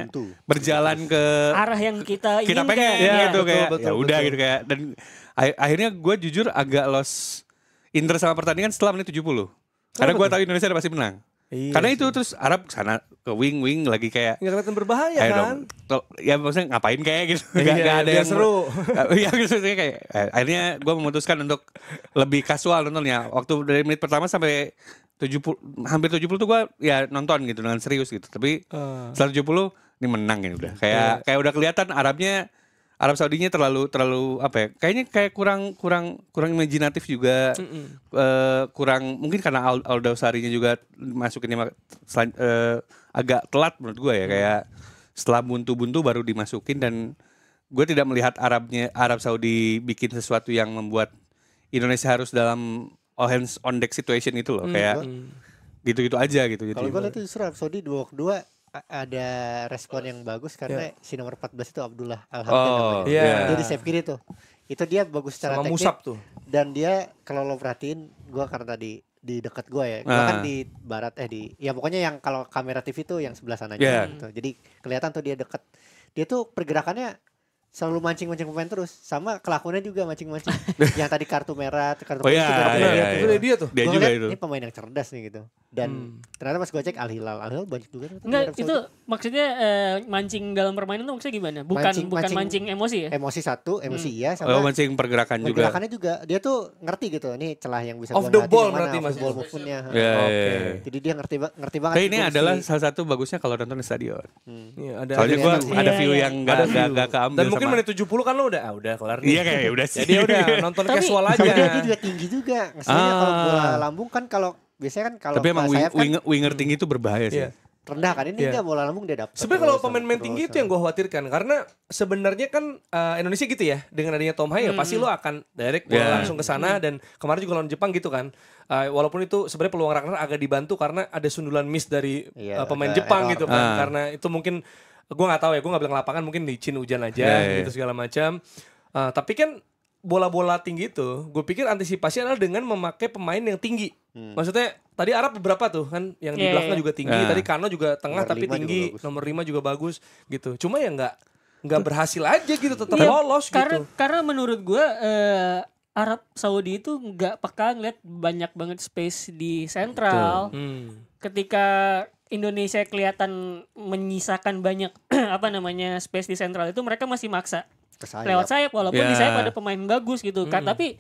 berjalan ke arah yang kita kita inginkan. pengen ya, gitu kayak ya udah gitu kayak dan akhirnya gue jujur agak los Inter sama pertandingan setelah menit 70 karena gue tahu Indonesia pasti menang Iya, Karena itu terus Arab sana ke wing wing lagi kayak nggak kelihatan berbahaya kan? Dong, ya maksudnya ngapain kayak gitu? Gak, iya, gak ada yang seru. *laughs* Iya gitu kayak eh, akhirnya gue memutuskan untuk lebih kasual nontonnya. Waktu dari menit pertama sampai tujuh puluh hampir tujuh puluh tuh gue ya nonton gitu dengan serius gitu. Tapi uh. setelah puluh ini menang ini udah. Kayak yeah. kayak udah kelihatan Arabnya Arab Saudinya terlalu terlalu apa ya? Kayaknya kayak kurang kurang kurang imajinatif juga. Mm -mm. Uh, kurang mungkin karena Al Sarinya juga masukinnya uh, eh, agak telat menurut gue ya mm. kayak setelah buntu-buntu baru dimasukin dan gue tidak melihat Arabnya Arab Saudi bikin sesuatu yang membuat Indonesia harus dalam all hands on deck situation itu loh mm. kayak mm. gitu-gitu aja gitu. Kalau gue lihat itu Arab Saudi dua dua ada respon yang bagus karena yeah. si nomor 14 itu Abdullah Alhamdulillah. Oh, yeah. Dia di save kiri tuh. Itu dia bagus secara Sama teknik. Musab tuh. Dan dia kalau lo perhatiin gua karena tadi di dekat gua ya. Gue uh. kan ah. di barat eh di ya pokoknya yang kalau kamera TV tuh yang sebelah sana yeah. gitu. Jadi kelihatan tuh dia dekat. Dia tuh pergerakannya selalu mancing-mancing pemain terus. Sama kelakuannya juga mancing-mancing. *laughs* yang tadi kartu merah, kartu oh, iya, Iya, iya, iya. Itu dia tuh. Dia gua juga liat, itu. Ini pemain yang cerdas nih gitu. Dan hmm. ternyata pas gue cek Al Hilal, Al Hilal banyak juga. Enggak, itu maksudnya uh, mancing dalam permainan itu maksudnya gimana? Bukan mancing, bukan mancing, mancing emosi ya? Emosi satu, emosi hmm. iya sama. Oh, mancing pergerakan, juga. Pergerakannya juga. Dia tuh ngerti gitu. Ini celah yang bisa Off the ball berarti mas. ball maksudnya. Yeah, okay. Iya, iya. yeah, yeah. Jadi dia ngerti ngerti banget. ini adalah salah satu bagusnya kalau nonton di stadion. Hmm. Iya, ada Soalnya gue ada view yang nggak keambil. Dan menit 70 kan lo udah ah, udah kelar nih. Iya kayak ya udah *laughs* sih. Jadi ya udah nonton Tapi, casual aja. Tapi dia juga tinggi juga. Maksudnya ah. kalau bola lambung kan kalau biasanya kan kalau Tapi emang sayap wing, kan, winger tinggi itu berbahaya sih. Yeah. Rendah kan ini yeah. enggak bola lambung dia dapat. Sebenarnya kalau pemain-pemain tinggi itu yang gue khawatirkan karena sebenarnya kan uh, Indonesia gitu ya dengan adanya Tom Hai ya, hmm. pasti lo akan direct bola yeah. langsung ke sana hmm. dan kemarin juga lawan Jepang gitu kan uh, walaupun itu sebenarnya peluang Ragnar agak dibantu karena ada sundulan miss dari yeah, iya, uh, pemain Jepang error. gitu kan uh. karena itu mungkin gue nggak tahu ya gue nggak bilang lapangan mungkin licin hujan aja yeah, iya, iya. gitu segala macam uh, tapi kan bola-bola tinggi itu gue pikir antisipasi adalah dengan memakai pemain yang tinggi hmm. maksudnya tadi Arab beberapa tuh kan yang yeah, di iya, belakang yeah. juga tinggi yeah. tadi Kano juga tengah nomor tapi tinggi nomor lima juga bagus gitu cuma ya nggak nggak berhasil aja gitu tetap yeah, lolos gitu. karena, karena menurut gue uh, Arab Saudi itu nggak peka ngeliat banyak banget space di sentral. Hmm ketika Indonesia kelihatan menyisakan banyak *clears throat* apa namanya space di sentral itu mereka masih maksa Kesayap. lewat sayap walaupun yeah. di sayap ya. ada pemain bagus gitu kan tapi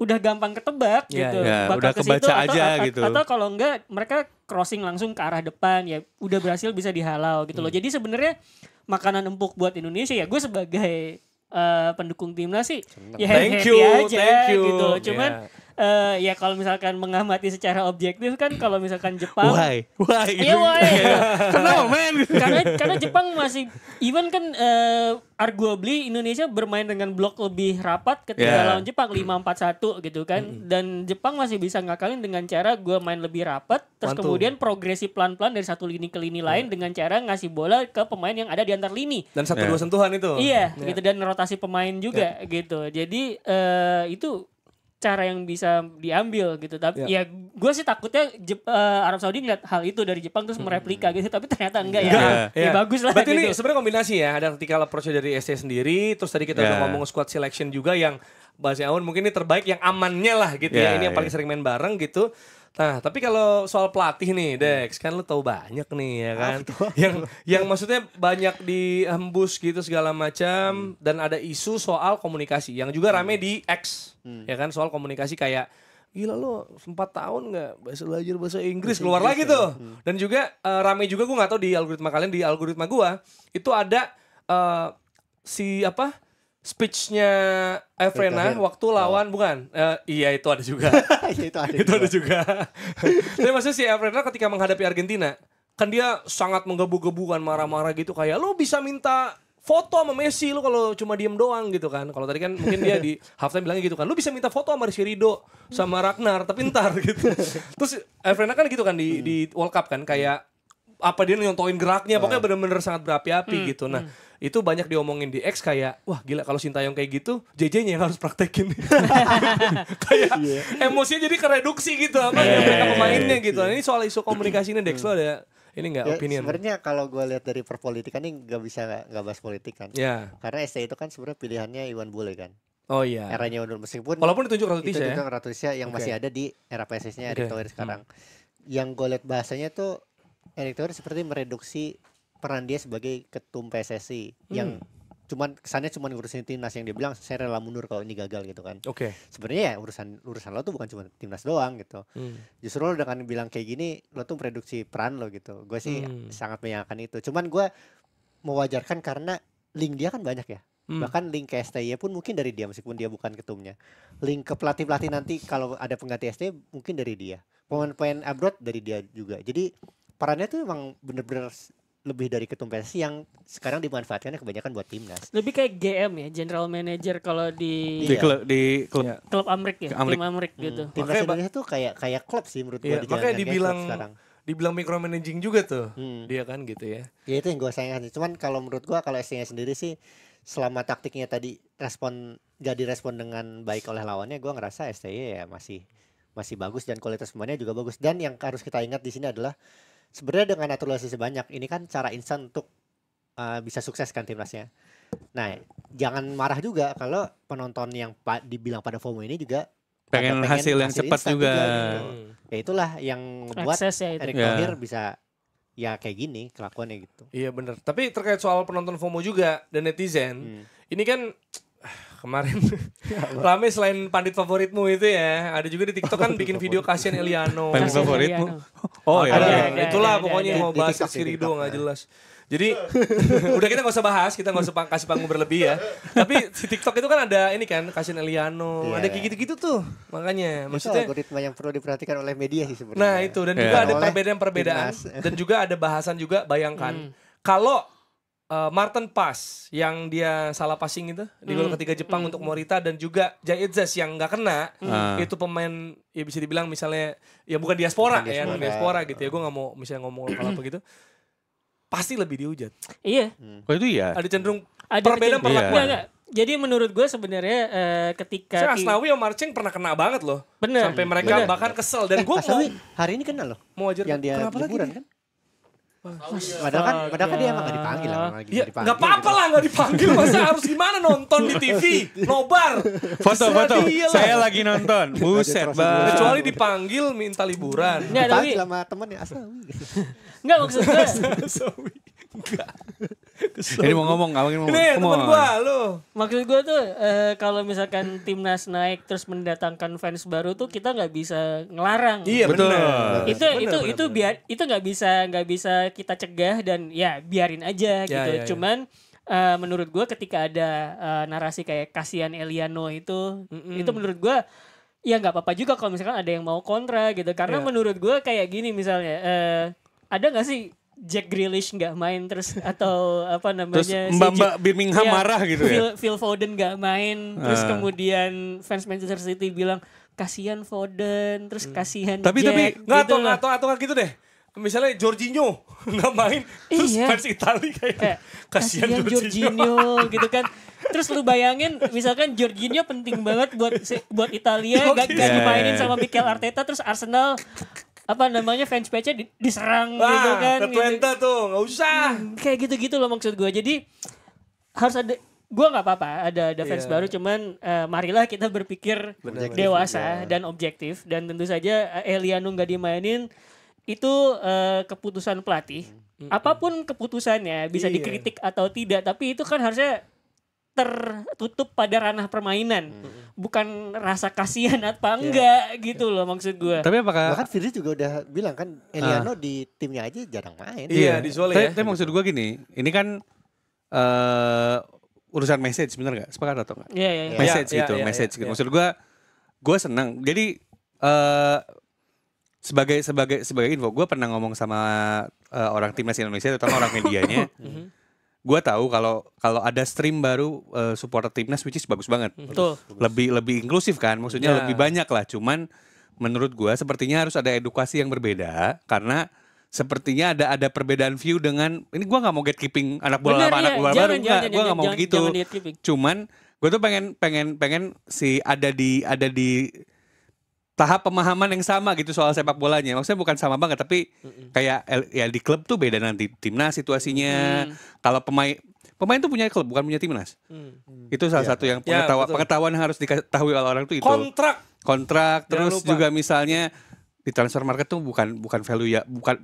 udah gampang ketebak yeah, gitu yeah. bakal udah ke atau, aja, atau, gitu. atau kalau enggak mereka crossing langsung ke arah depan ya udah berhasil bisa dihalau gitu loh mm. jadi sebenarnya makanan empuk buat Indonesia ya gue sebagai uh, pendukung timnas sih ya happy, happy you, aja thank you. gitu cuman yeah uh, ya kalau misalkan mengamati secara objektif kan kalau misalkan Jepang why why ya why *laughs* kenapa man karena karena Jepang masih even kan uh, arguably Indonesia bermain dengan blok lebih rapat ketika yeah. lawan Jepang lima empat satu gitu kan mm -hmm. dan Jepang masih bisa ngakalin dengan cara gue main lebih rapat terus Mantul. kemudian progresi pelan-pelan dari satu lini ke lini yeah. lain dengan cara ngasih bola ke pemain yang ada di antar lini dan satu yeah. dua sentuhan itu iya yeah, yeah. gitu dan rotasi pemain juga yeah. gitu jadi uh, itu cara yang bisa diambil gitu tapi yeah. ya, ya gue sih takutnya Jep, uh, Arab Saudi ngeliat hal itu dari Jepang terus hmm. mereplika gitu tapi ternyata enggak ya yeah. Yeah. Ya, ya bagus lah berarti gitu. ini sebenarnya kombinasi ya ada ketika approach dari SC sendiri terus tadi kita yeah. udah ngomong squad selection juga yang bahasa Awan mungkin ini terbaik yang amannya lah gitu yeah, ya ini yang paling sering main bareng gitu Nah, tapi kalau soal pelatih nih, iya. Dex, kan lu tahu banyak nih ya ah, kan. yang yang maksudnya banyak dihembus gitu segala macam hmm. dan ada isu soal komunikasi yang juga rame hmm. di X. Hmm. Ya kan soal komunikasi kayak gila lo sempat tahun nggak bahasa belajar bahasa Inggris keluar lagi ya? tuh hmm. dan juga uh, rame juga gue nggak tahu di algoritma kalian di algoritma gue itu ada uh, si apa speechnya Evrena waktu lawan oh. bukan uh, iya itu ada juga *laughs* iya, itu ada itu juga. ada juga *laughs* tapi maksudnya si Evrena ketika menghadapi Argentina kan dia sangat menggebu gebu kan marah-marah gitu kayak lo bisa minta foto sama Messi lu kalau cuma diem doang gitu kan. Kalau tadi kan mungkin dia di *laughs* halftime bilangnya gitu kan. Lu bisa minta foto sama Rizky Rido sama Ragnar tapi ntar gitu. Terus Evrena kan gitu kan di di hmm. World Cup kan kayak apa dia nyontoin geraknya pokoknya ah. bener-bener sangat berapi-api hmm. gitu. Nah, hmm itu banyak diomongin di X kayak wah gila kalau Sintayong kayak gitu JJ-nya yang harus praktekin *laughs* kayak yeah. emosinya jadi kereduksi gitu apa yeah. mereka iya, pemainnya iya. gitu yeah. ini soal isu komunikasi ini Dex lo ada ini gak ya, opinion sebenarnya kalau gue lihat dari perpolitikan ini gak bisa gak bahas politik kan yeah. karena ST itu kan sebenarnya pilihannya Iwan Bule kan Oh iya. Eranya Undur meskipun walaupun ditunjuk Ratu Tisha. Itu ya? Ratu Tisha yang okay. masih ada di era PSS-nya Erick okay. Thohir hmm. sekarang. Hmm. Yang gue lihat bahasanya tuh Erick Thohir seperti mereduksi peran dia sebagai ketum PSSI hmm. yang cuman kesannya cuman ngurusin timnas yang dia bilang saya rela mundur kalau ini gagal gitu kan. Oke. Okay. Sebenarnya ya urusan urusan lo tuh bukan cuma timnas doang gitu. Hmm. Justru lo dengan bilang kayak gini lo tuh produksi peran lo gitu. Gue sih hmm. sangat menyayangkan itu. Cuman gue mewajarkan karena link dia kan banyak ya. Hmm. Bahkan link ke STI pun mungkin dari dia meskipun dia bukan ketumnya. Link ke pelatih-pelatih nanti kalau ada pengganti STI mungkin dari dia. Pemain-pemain abroad dari dia juga. Jadi perannya tuh emang bener-bener lebih dari ketum PSSI yang sekarang dimanfaatkannya kebanyakan buat timnas. Lebih kayak GM ya, general manager kalau di di, iya. klub, di klub ya. klub Amrik ya, Amrik. tim Amrik hmm. gitu. Timnas makanya, Indonesia tuh kayak kayak klub sih menurut iya, gue Makanya dibilang sekarang. dibilang micromanaging juga tuh. Hmm. Dia kan gitu ya. Ya itu yang gue sayangkan sih. Cuman kalau menurut gue kalau SC sendiri sih selama taktiknya tadi respon gak direspon dengan baik oleh lawannya, gue ngerasa STY ya masih masih bagus dan kualitas pemainnya juga bagus. Dan yang harus kita ingat di sini adalah sebenarnya dengan naturalisasi banyak ini kan cara instan untuk uh, bisa sukses kan timnasnya. Nah, jangan marah juga kalau penonton yang pa dibilang pada FOMO ini juga pengen, pengen hasil, yang hasil cepat juga. juga gitu. hmm. Ya itulah yang buat ya itu. Erick Thohir ya. bisa ya kayak gini kelakuannya gitu. Iya bener. Tapi terkait soal penonton FOMO juga dan netizen, hmm. ini kan kemarin *laughs* ya rame selain pandit favoritmu itu ya ada juga di TikTok kan bikin video kasihan Eliano pandit favoritmu oh ya, ya, itulah pokoknya mau bahas Sirido nggak jelas jadi *laughs* udah kita gak usah bahas, kita gak usah kasih panggung berlebih ya. Tapi di TikTok itu kan ada ini kan, kasihan Eliano, ya, ada kayak gitu-gitu tuh. Makanya itu maksudnya algoritma yang perlu diperhatikan oleh media sih sebenarnya. Nah, itu dan ya. juga iya. ada perbedaan-perbedaan dan juga ada bahasan juga bayangkan. Hmm. Kalau uh, Martin Pass yang dia salah passing itu di gol mm. ketiga Jepang mm. untuk Morita dan juga Jaedzes yang nggak kena mm. itu pemain ya bisa dibilang misalnya ya bukan diaspora, bukan ya, diaspora. ya diaspora gitu ya ah. gue nggak mau misalnya ngomong apa hmm. gitu pasti lebih dihujat iya hmm. oh itu iya ada cenderung ada perbedaan perlakuan iya. Jadi menurut gue sebenarnya uh, ketika Saya Asnawi sama marching pernah kena banget loh. Bener. Sampai mereka bener. bahkan kesel dan gue eh, mau hari ini kena loh. Mau ajar yang dia liburan kan? Padahal kan, padahal kan dia emang gak dipanggil lah. Iya, gak apa-apa gitu. lah gak dipanggil. Masa *laughs* harus gimana nonton di TV? Nobar. Foto-foto. Foto. Saya lagi nonton. Buset banget. Kecuali dipanggil minta liburan. Nggak, dipanggil tapi... sama temen ya. Asawi. Enggak maksud *laughs* Enggak. Jadi *laughs* mau ngomong, gak mungkin mau ngomong. Nih, temen gua, lu. Maksud gua tuh eh, kalau misalkan timnas naik terus mendatangkan fans baru tuh kita nggak bisa ngelarang. Iya, betul. Bener. Itu bener, itu bener, itu bener. biar itu nggak bisa nggak bisa kita cegah dan ya biarin aja ya, gitu. Ya, ya. Cuman uh, menurut gue ketika ada uh, narasi kayak kasihan Eliano itu mm-hmm. itu menurut gue ya nggak apa-apa juga kalau misalkan ada yang mau kontra gitu karena yeah. menurut gue kayak gini misalnya uh, ada nggak sih Jack Grealish nggak main terus *laughs* atau apa namanya terus Mbak Mbak Birmingham ya, marah gitu ya. Phil, Phil Foden nggak main terus uh. kemudian fans Manchester City bilang kasihan Foden terus hmm. kasihan Tapi Jack, tapi nggak gitu atau atau atau gitu deh. Misalnya Jorginho *laughs* nggak main terus iya. fans Italia kayak, eh, kasihan Jorginho. Jorginho *laughs* gitu kan. Terus lu bayangin misalkan Jorginho penting banget buat buat Italia nggak gak dimainin sama Mikel Arteta terus Arsenal apa namanya fans page diserang Wah, gitu kan gitu. tuh gak usah hmm, kayak gitu gitu loh maksud gue jadi harus ada gue gak apa-apa ada ada fans yeah. baru cuman uh, marilah kita berpikir objektif dewasa juga. Iya. dan objektif dan tentu saja eh, Eliano gak dimainin itu uh, keputusan pelatih hmm. apapun keputusannya bisa iya. dikritik atau tidak tapi itu kan harusnya tertutup pada ranah permainan. Hmm. Bukan rasa kasihan apa iya. enggak yeah. gitu loh maksud gue. Tapi apakah bahkan Firly juga udah bilang kan Eliano ah. di timnya aja jarang main. Iya, yeah, di Solo ya. Tapi maksud gue gini, ini kan uh, urusan message bener gak? Sepakat atau enggak? Iya, yeah, yeah, Message yeah, gitu, yeah, iya, message yeah, gitu. iya. Maksud gue gue senang. Jadi uh, sebagai sebagai sebagai info gue pernah ngomong sama uh, orang timnas Indonesia terutama orang *laughs* medianya. Mhm gue tahu kalau kalau ada stream baru uh, supporter timnas which is bagus banget. Mhm. Betul. Lebih lebih inklusif kan, maksudnya yeah. lebih banyak lah. Cuman menurut gue sepertinya harus ada edukasi yang berbeda karena sepertinya ada ada perbedaan view dengan ini gue nggak mau gatekeeping anak bola lama anak iya. bola jangan, baru nggak gue nggak mau gitu, cuman gue tuh pengen pengen pengen si ada di ada di tahap pemahaman yang sama gitu soal sepak bolanya. Maksudnya bukan sama banget tapi mm hmm kayak ya di klub tuh beda nanti timnas situasinya. Mm. Kalau pemain pemain tuh punya klub bukan punya timnas. Mm. Itu salah yeah. satu yang ya, pengetahuan yeah, pengetahuan harus diketahui oleh orang itu itu. Kontrak. Kontrak terus juga misalnya di transfer market tuh bukan bukan value ya bukan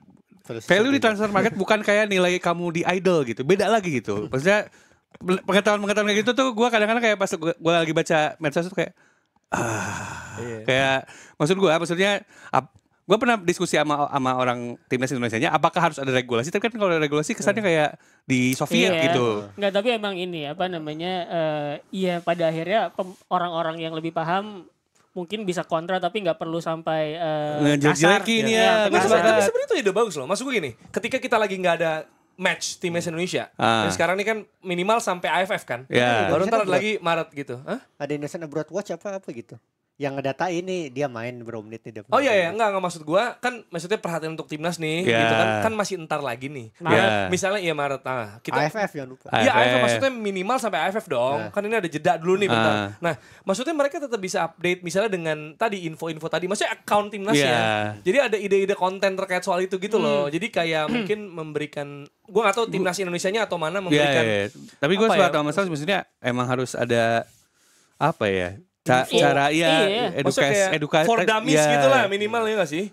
Terus value di transfer market bukan kayak nilai kamu di idol gitu beda lagi gitu maksudnya pengetahuan pengetahuan kayak gitu tuh gue kadang-kadang kayak pas gue lagi baca medsos tuh kayak ah, iya. kayak maksud gue maksudnya ap, gue pernah diskusi sama sama orang timnas Indonesia nya apakah harus ada regulasi tapi kan kalau ada regulasi kesannya iya. kayak di Soviet yeah. gitu nggak tapi emang ini apa namanya uh, iya pada akhirnya orang-orang yang lebih paham mungkin bisa kontra tapi nggak perlu sampai uh, nah, kasar. ya. ya. ya tapi sebenarnya itu ide bagus loh. Maksud gue gini, ketika kita lagi nggak ada match timnas Indonesia. Ah. Dan sekarang ini kan minimal sampai AFF kan. Yeah. Ya. Baru ntar lagi Maret gitu. Hah? Ada Indonesian berat Watch apa apa gitu yang ngedata ini dia main bro menit nih. Oh iya ya, enggak enggak maksud gua kan maksudnya perhatian untuk timnas nih yeah. gitu iya. kan kan masih entar lagi nih. Iya. Nah, Yeah. Misalnya iya Maret nah, kita AFF ya lupa. Iya AFF. AFF maksudnya minimal sampai AFF dong. Yeah. Kan ini ada jeda dulu nih bentar. Ah. Nah, maksudnya mereka tetap bisa update misalnya dengan tadi info-info tadi maksudnya account timnas yeah. ya. Iya. Jadi ada ide-ide konten terkait soal itu gitu hmm. loh. Jadi kayak mungkin memberikan gua gak tahu timnas Indonesia nya atau mana memberikan. Yeah, yeah, Tapi gua suka ya? maksudnya emang harus ada apa ya? Ca cara iya, iya. edukasi iya. edukasi for eh, dummies iya. gitu lah minimal ya gak sih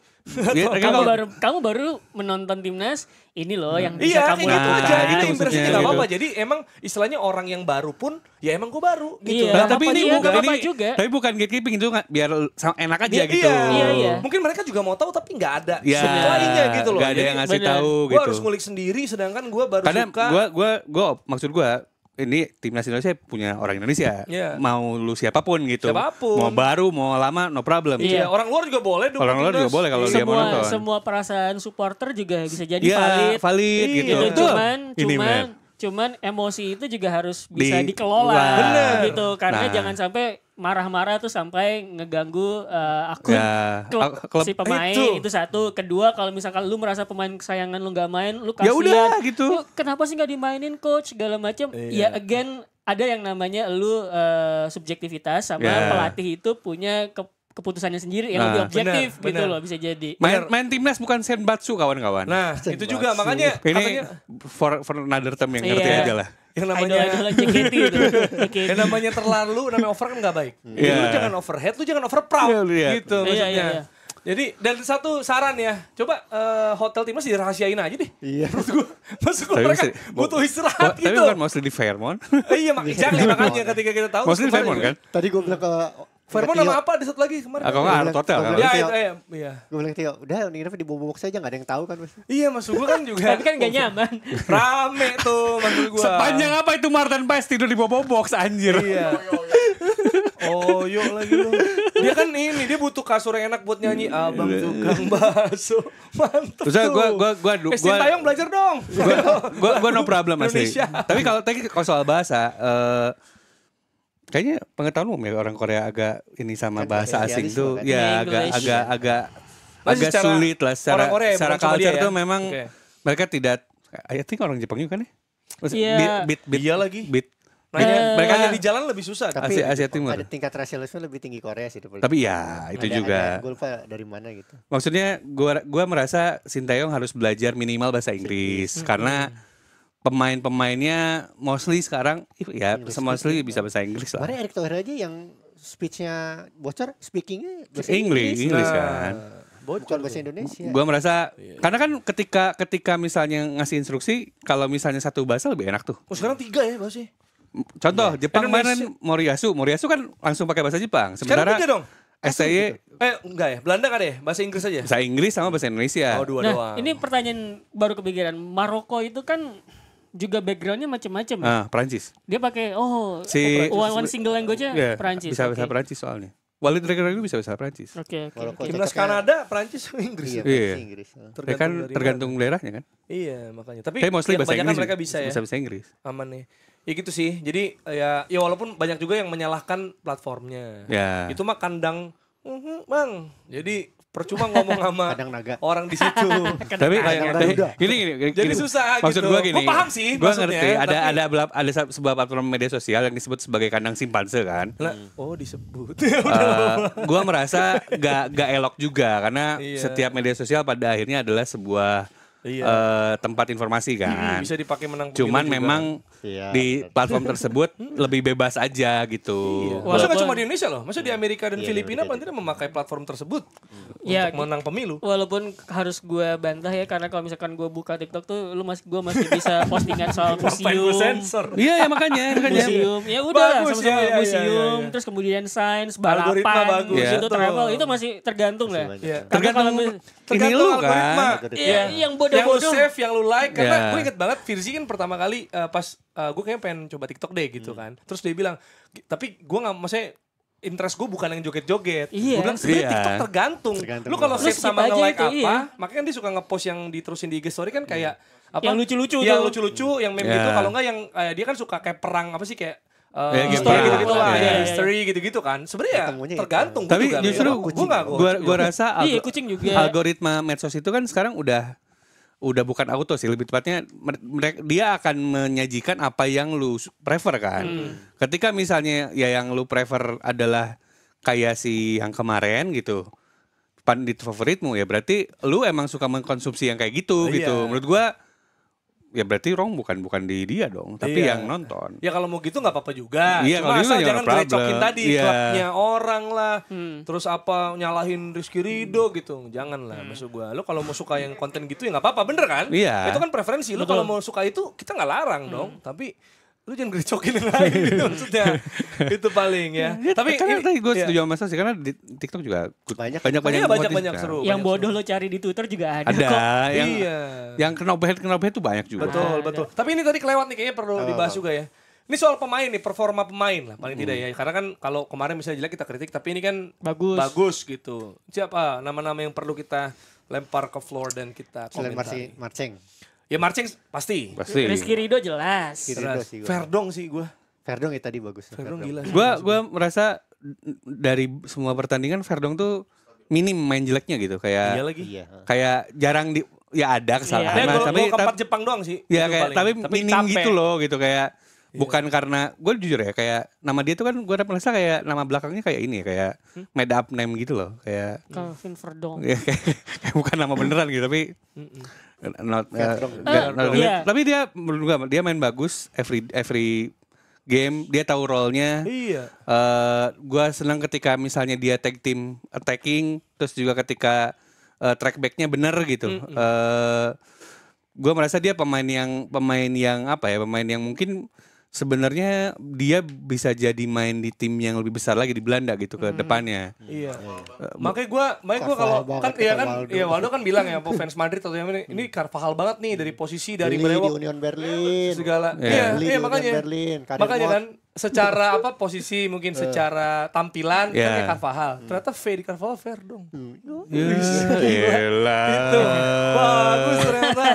Ya, kamu baru kamu baru menonton timnas ini loh yang bisa iya, kamu gitu aja nah, itu gitu, impresi gitu. apa-apa jadi emang istilahnya orang yang baru pun ya emang gue baru gitu iya, nah, tapi ini bukan ini, juga. tapi bukan gatekeeping itu biar enak aja iya, gitu iya. Iya, iya. mungkin mereka juga mau tahu tapi nggak ada ya, lainnya gitu loh gak ada yang ngasih tahu gitu gue harus ngulik sendiri sedangkan gue baru Karena suka gue gue gue maksud gue ini timnas Indonesia punya orang Indonesia. Yeah. Mau lu siapapun gitu. Siapapun. Mau baru, mau lama, no problem. Iya, yeah. orang luar juga boleh dong. Orang luar juga boleh kalau dia mau nonton. Semua perasaan supporter juga bisa jadi yeah, valid. valid yeah. gitu. gitu. Cuman, ini, cuman Cuman emosi itu juga harus bisa Di, dikelola bener. gitu karena nah. jangan sampai marah-marah tuh sampai ngeganggu uh, akun ya, klub, klub si pemain itu. itu satu kedua kalau misalkan lu merasa pemain kesayangan lu nggak main lu ya kasihan ya udah gitu lu, oh, kenapa sih nggak dimainin coach segala macam yeah. ya again ada yang namanya lu uh, subjektivitas sama yeah. pelatih itu punya ke keputusannya sendiri yang nah, lebih objektif bener, gitu bener. loh bisa jadi. Main, main timnas bukan senbatsu kawan-kawan. Nah senbatsu. itu juga makanya ini katanya, for, for another term yang ngerti iya. aja lah. Yang namanya idol, idol JKT itu. JKT. *laughs* yang namanya terlalu namanya over kan nggak baik. Yeah. lu jangan overhead, lu jangan overproud yeah, gitu yeah. maksudnya. Yeah, yeah, Jadi dan satu saran ya, coba uh, hotel timnas dirahasiain aja deh. Iya. Menurut gue, *laughs* maksud gue mereka mesti, butuh istirahat gitu. Tapi bukan mostly di Fairmont. iya mak jangan makanya *laughs* ketika kita tahu. Mostly di Fairmont kan. Tadi gue bilang ke Firman nama apa di satu lagi kemarin? Aku nggak Art Hotel. Kan? Ya itu ya. Iya. Gue bilang Tio, udah Unilever di bobo saja aja nggak ada yang tahu kan mas. Iya mas gue kan juga. Tapi kan gak nyaman. *laughs* Rame tuh mantul gue. Sepanjang apa itu Martin Pais tidur di bobo box anjir. Iya. Oh yuk lagi lo. Dia kan ini dia butuh kasur yang enak buat nyanyi abang tukang bakso. Mantap. Terus gue gue gue gue. Estin Tayong belajar dong. Gue gue no problem masih. Tapi kalau tadi kalau soal bahasa, uh, Kayaknya pengetahuan umum ya orang Korea agak ini sama bahasa asing tuh ya agak agak iya. agak agak sulit lah secara ya, secara culture ya? tuh memang mereka tidak I think orang Jepang juga kan ya? Iya. bit, bit, ya lagi. bit, Nah, uh, mereka yang di jalan lebih susah. Tapi Asia, Asia Timur. Ada tingkat rasialisme lebih tinggi Korea sih. Tapi ya itu ada, juga. Ada, gue dari mana gitu. Maksudnya gue gua merasa Sintayong harus belajar minimal bahasa Inggris. Karena hmm pemain-pemainnya mostly sekarang ya English mostly bisa ya. bahasa Inggris lah. Kemarin Erick Thohir aja yang speechnya bocor, speakingnya bahasa English, Inggris, English nah, kan. Bocor Bukan bahasa Indonesia. Gua merasa yeah. karena kan ketika ketika misalnya ngasih instruksi kalau misalnya satu bahasa lebih enak tuh. Oh sekarang tiga ya bahasa. Contoh yeah. Jepang kemarin Moriyasu, Moriyasu kan langsung pakai bahasa Jepang. Sementara e gitu. eh enggak ya Belanda kan ya bahasa Inggris aja bahasa Inggris sama bahasa Indonesia oh dua nah, doang ini pertanyaan baru kepikiran Maroko itu kan juga backgroundnya macam-macam. Ya? Ah, Prancis Dia pakai oh si oh, one, one single language-nya yeah, Prancis. Bisa Prancis okay. Prancis soalnya. Walid Regragui bisa bahasa Prancis Oke, okay, okay. Timnas Kanada, Prancis Inggris. Iya, iya. Inggris. Tergantung ya kan tergantung daerahnya kan. Iya, makanya. Tapi, Tapi mostly ya, bahasa Inggris. mereka bisa ya. Bisa bahasa Inggris. Aman nih. Ya gitu sih. Jadi ya ya walaupun banyak juga yang menyalahkan platformnya. Ya. Itu mah kandang mhm, Bang, jadi percuma ngomong sama orang di situ. *laughs* tapi kayak gini, gini, gini, Jadi susah maksud gitu. Maksud gue gini. Gua paham sih Gue ngerti ada tapi... ada belap, ada sebuah platform media sosial yang disebut sebagai kandang simpanse kan. Hmm. Oh disebut. uh, *laughs* gua merasa gak, gak elok juga karena iya. setiap media sosial pada akhirnya adalah sebuah iya. uh, tempat informasi hmm, kan. bisa dipakai menang. Cuman juga. memang iya, di platform tersebut *laughs* hmm. lebih bebas aja gitu. Iya. iya. Masa nggak cuma di Indonesia loh. Masa di iya. Amerika dan iya, Filipina iya, tidak memakai platform tersebut hmm. iya, untuk menang pemilu. Walaupun harus gue bantah ya karena kalau misalkan gue buka TikTok tuh lu masih gue masih bisa *laughs* postingan soal museum. sensor. Iya ya makanya. *laughs* makanya. museum. Ya udah lah, sama-sama ya, ya, ya, museum. ya, ya. Terus kemudian sains, balapan, bagus, ya. itu travel itu masih tergantung lah. Ya. Tergantung, tergantung, tergantung lu Kan? Iya, yang buat udah yang bodoh. lu save, yang lu like karena yeah. gue inget banget Virzi kan pertama kali uh, pas uh, eh, gue kayaknya pengen coba TikTok deh gitu hmm. kan. Terus dia bilang, "Tapi gue nggak maksudnya interest gue bukan yang joget-joget. Iya. Gue bilang sebenarnya iya. TikTok tergantung. tergantung. Lu kalau save sama nge-like iya. apa, iya. makanya kan dia suka nge post yang diterusin di IG story kan kayak iya. apa? Yang lucu-lucu Yang lucu-lucu, yang meme yeah. gitu. Iya. Kalau enggak yang eh, dia kan suka kayak perang apa sih kayak Uh, ya, gitu-gitu lah, ya, history gitu-gitu kan. Sebenarnya ya, tergantung. Tapi justru gue gue gue rasa iya, kucing juga. algoritma medsos itu kan sekarang udah udah bukan auto sih lebih tepatnya mereka dia akan menyajikan apa yang lu prefer kan. Hmm. Ketika misalnya ya yang lu prefer adalah kayak si yang kemarin gitu. Pandit favoritmu ya berarti lu emang suka mengkonsumsi yang kayak gitu oh, gitu. Iya. Menurut gua ya berarti wrong bukan bukan di dia dong, tapi iya. yang nonton. Ya kalau mau gitu nggak apa-apa juga. Iya, Cuma gitu asal jangan direcokin tadi iya. klubnya orang lah. Hmm. Terus apa nyalahin Rizky Rido hmm. gitu. Jangan lah hmm. maksud gua. Lo kalau mau suka yang konten gitu ya nggak apa-apa, bener kan? Iya. Itu kan preferensi. Lo kalau mau suka itu kita nggak larang hmm. dong, tapi lu jangan gerecokin lagi gitu *laughs* maksudnya itu paling ya, iya, tapi karena tadi gue iya. setuju sama sih karena di TikTok juga banyak banyak banyak banyak, banyak seru yang bodoh lo cari di Twitter juga ada, ada kok yang, iya yang kenal knobhead tuh banyak juga betul betul tapi ini tadi kelewat nih kayaknya perlu dibahas juga ya ini soal pemain nih, performa pemain lah paling hmm. tidak ya. Karena kan kalau kemarin misalnya jelek kita kritik, tapi ini kan bagus. Bagus gitu. Siapa nama-nama yang perlu kita lempar ke floor dan kita komentar? Marceng. Ya marching pasti. Pasti. Rizky Rido jelas. jelas. Verdong sih gue. Verdong ya tadi bagus. Verdong, gila. Gue gua merasa dari semua pertandingan Verdong tuh minim main jeleknya gitu kayak iya lagi. Iya, kayak jarang di ya ada iya. kesalahan iya. Nah, tapi tapi Jepang doang sih ya kayak tapi, tapi minim tape. gitu loh gitu kayak iya. bukan karena gue jujur ya kayak nama dia tuh kan gue merasa kayak nama belakangnya kayak ini ya kayak hmm? made up name gitu loh kayak Calvin Verdong ya, kayak, *laughs* kayak bukan nama beneran gitu tapi not, uh, uh, not iya. tapi dia menurut gua dia main bagus every every game dia tahu role-nya iya uh, gua senang ketika misalnya dia tag team attacking terus juga ketika uh, track backnya bener gitu mm -mm. Uh, gua merasa dia pemain yang pemain yang apa ya pemain yang mungkin sebenarnya dia bisa jadi main di tim yang lebih besar lagi di Belanda gitu ke hmm. depannya. Iya. Uh, makanya gue, makanya gue kalau kan iya kan, iya Waldo kan bilang ya, *laughs* fans Madrid atau yang ini, ini Carvajal banget nih dari posisi dari Berlin, di Union Berlin, segala. Iya, iya, iya makanya. Berlin, makanya kan, secara apa posisi mungkin eh. secara tampilan yeah. kan kayak Carvajal. Ternyata V di Carvajal fair dong. Iya, gila. Itu bagus ternyata.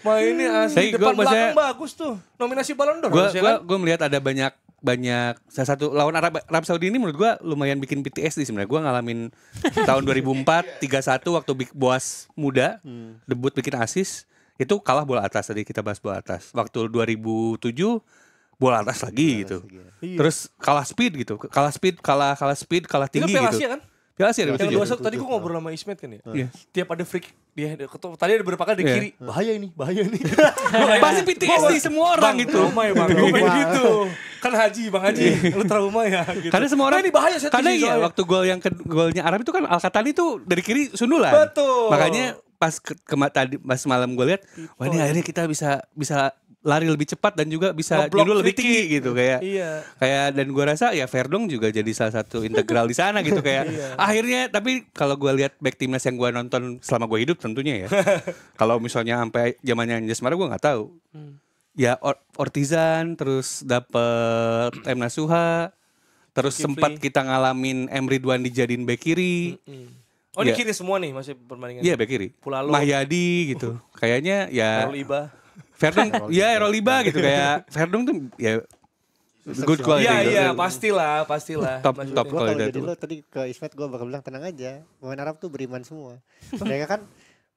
Mainnya asli hey, depan belakang belakang bagus tuh. Nominasi Ballon d'Or. Gue gua, gua melihat kan? ada banyak banyak salah satu lawan Arab, Arab Saudi ini menurut gua lumayan bikin di sebenarnya. Gua ngalamin *laughs* tahun 2004 31 waktu Big Boas muda hmm. debut bikin asis itu kalah bola atas tadi kita bahas bola atas. Waktu 2007 bola atas lagi bola gitu. Atas lagi, ya. Iya. Terus kalah speed gitu. Kalah speed, kalah kalah speed, kalah tinggi Itu gitu. kan? Piala Asia Yang dua satu tadi gue ngobrol sama Ismet kan ya. Yeah. Tiap ada freak dia tadi ada beberapa kali di iya. kiri. Iya. Bahaya ini, bahaya ini. *laughs* Pasti PTSD semua orang bang, gitu. Trauma ya Bang. gitu. Kan Haji, Bang Haji, lu trauma ya gitu. Karena semua orang nah, ini bahaya Karena iya waktu gol yang golnya Arab itu kan Al Katani tuh dari kiri sundulan. Betul. Makanya pas ke, ke tadi pas malam gue lihat, wah ini akhirnya kita bisa bisa lari lebih cepat dan juga bisa judul lebih tinggi gitu kayak *laughs* iya. kayak dan gue rasa ya Verdong juga jadi salah satu integral di sana gitu kayak *laughs* iya. akhirnya tapi kalau gue lihat back timnas yang gue nonton selama gue hidup tentunya ya *laughs* kalau misalnya sampai zamannya Anjas Mara gue nggak tahu hmm. ya Or Ortizan terus dapet M Nasuha terus Kifli. sempat kita ngalamin M Ridwan dijadiin back kiri mm -mm. Oh ya. di kiri semua nih masih permainan. Iya back kiri. Pulalo. Mahyadi gitu. Uh-huh. Kayaknya ya. Verdung, ya gitu. Eroliba gitu kayak Verdung tuh ya good quality. Iya gitu. iya pastilah pastilah. Top lah. top gua quality. Kalau jadi lo tadi ke Ismet gue bakal bilang tenang aja. Pemain Arab tuh beriman semua. *laughs* Mereka kan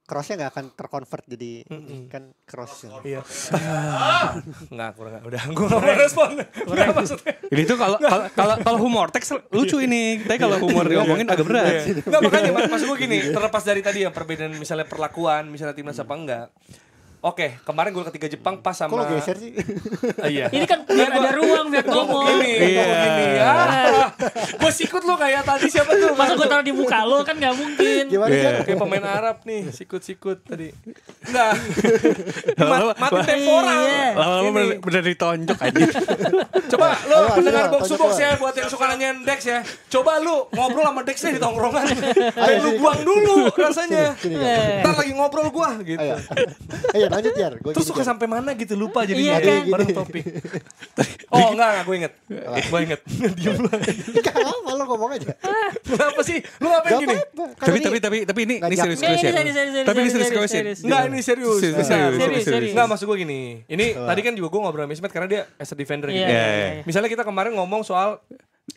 crossnya nggak akan terkonvert jadi mm -hmm. kan cross. Ya. Iya. *laughs* Nggak kurang udah gue nggak mau respon. Nggak maksudnya. Ini tuh kalau kalau kalau humor teks lucu ini. Tapi kalau humor iya. diomongin agak berat. Nggak makanya maksud gue gini iya. terlepas dari tadi ya perbedaan misalnya perlakuan misalnya timnas apa enggak Oke, kemarin gue ketiga Jepang pas sama. Kok geser sih? Uh, *laughs* iya. Ini kan biar ada ruang biar ngomong. Gue begini, gue begini. Iya. Ah, gue sikut lo kayak tadi siapa tuh? Masa gue taruh di muka lo kan nggak mungkin. Gimana yeah. Iya. Kayak pemain Arab nih, sikut-sikut tadi. Nah, mati temporal iya. Lama-lama bener ditonjok aja. *laughs* Coba lo pendengar box box ya buat yang suka nanyain Dex ya. Coba lo ngobrol sama Dex ya di tongkrongan. Kayak *laughs* lu buang dulu rasanya. Ntar lagi ngobrol gue gitu. Lanjut ya. Terus suka sampai mana gitu lupa jadi iya, kan? bareng gitu. topik. *laughs* oh enggak enggak gue inget. gue inget. *laughs* Diam lu. Enggak apa ngomong aja. Kenapa sih? Lu ngapain gini? Tapi tapi tapi tapi ini ini serius serius ya. Tapi ini serius serius. Enggak ini serius. Serius serius. Enggak maksud gue gini. Ini tadi kan juga gue ngobrol sama Ismet karena dia as a defender iya, gitu. Iya, iya. Misalnya kita kemarin ngomong soal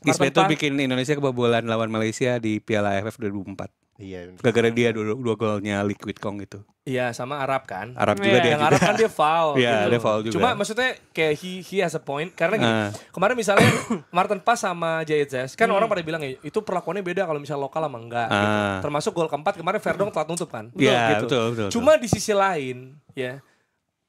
Ismet tuh bikin Indonesia kebobolan lawan Malaysia di Piala AFF 2004. Iya. Gara-gara dia dua, dua golnya Liquid Kong itu. Iya, sama Arab kan. Arab juga yeah. dia. Yang juga. Arab kan dia foul. *laughs* Iya, gitu. dia foul juga. Cuma maksudnya kayak he, he has a point. Karena gini, uh. kemarin misalnya *coughs* Martin Pass sama Zes, kan hmm. orang pada bilang ya, itu perlakuannya beda kalau misalnya lokal sama enggak. Uh. Gitu. Ah. Termasuk gol keempat kemarin Verdong telat nutup kan. Iya yeah, gitu. betul, betul, Cuma di sisi lain, ya,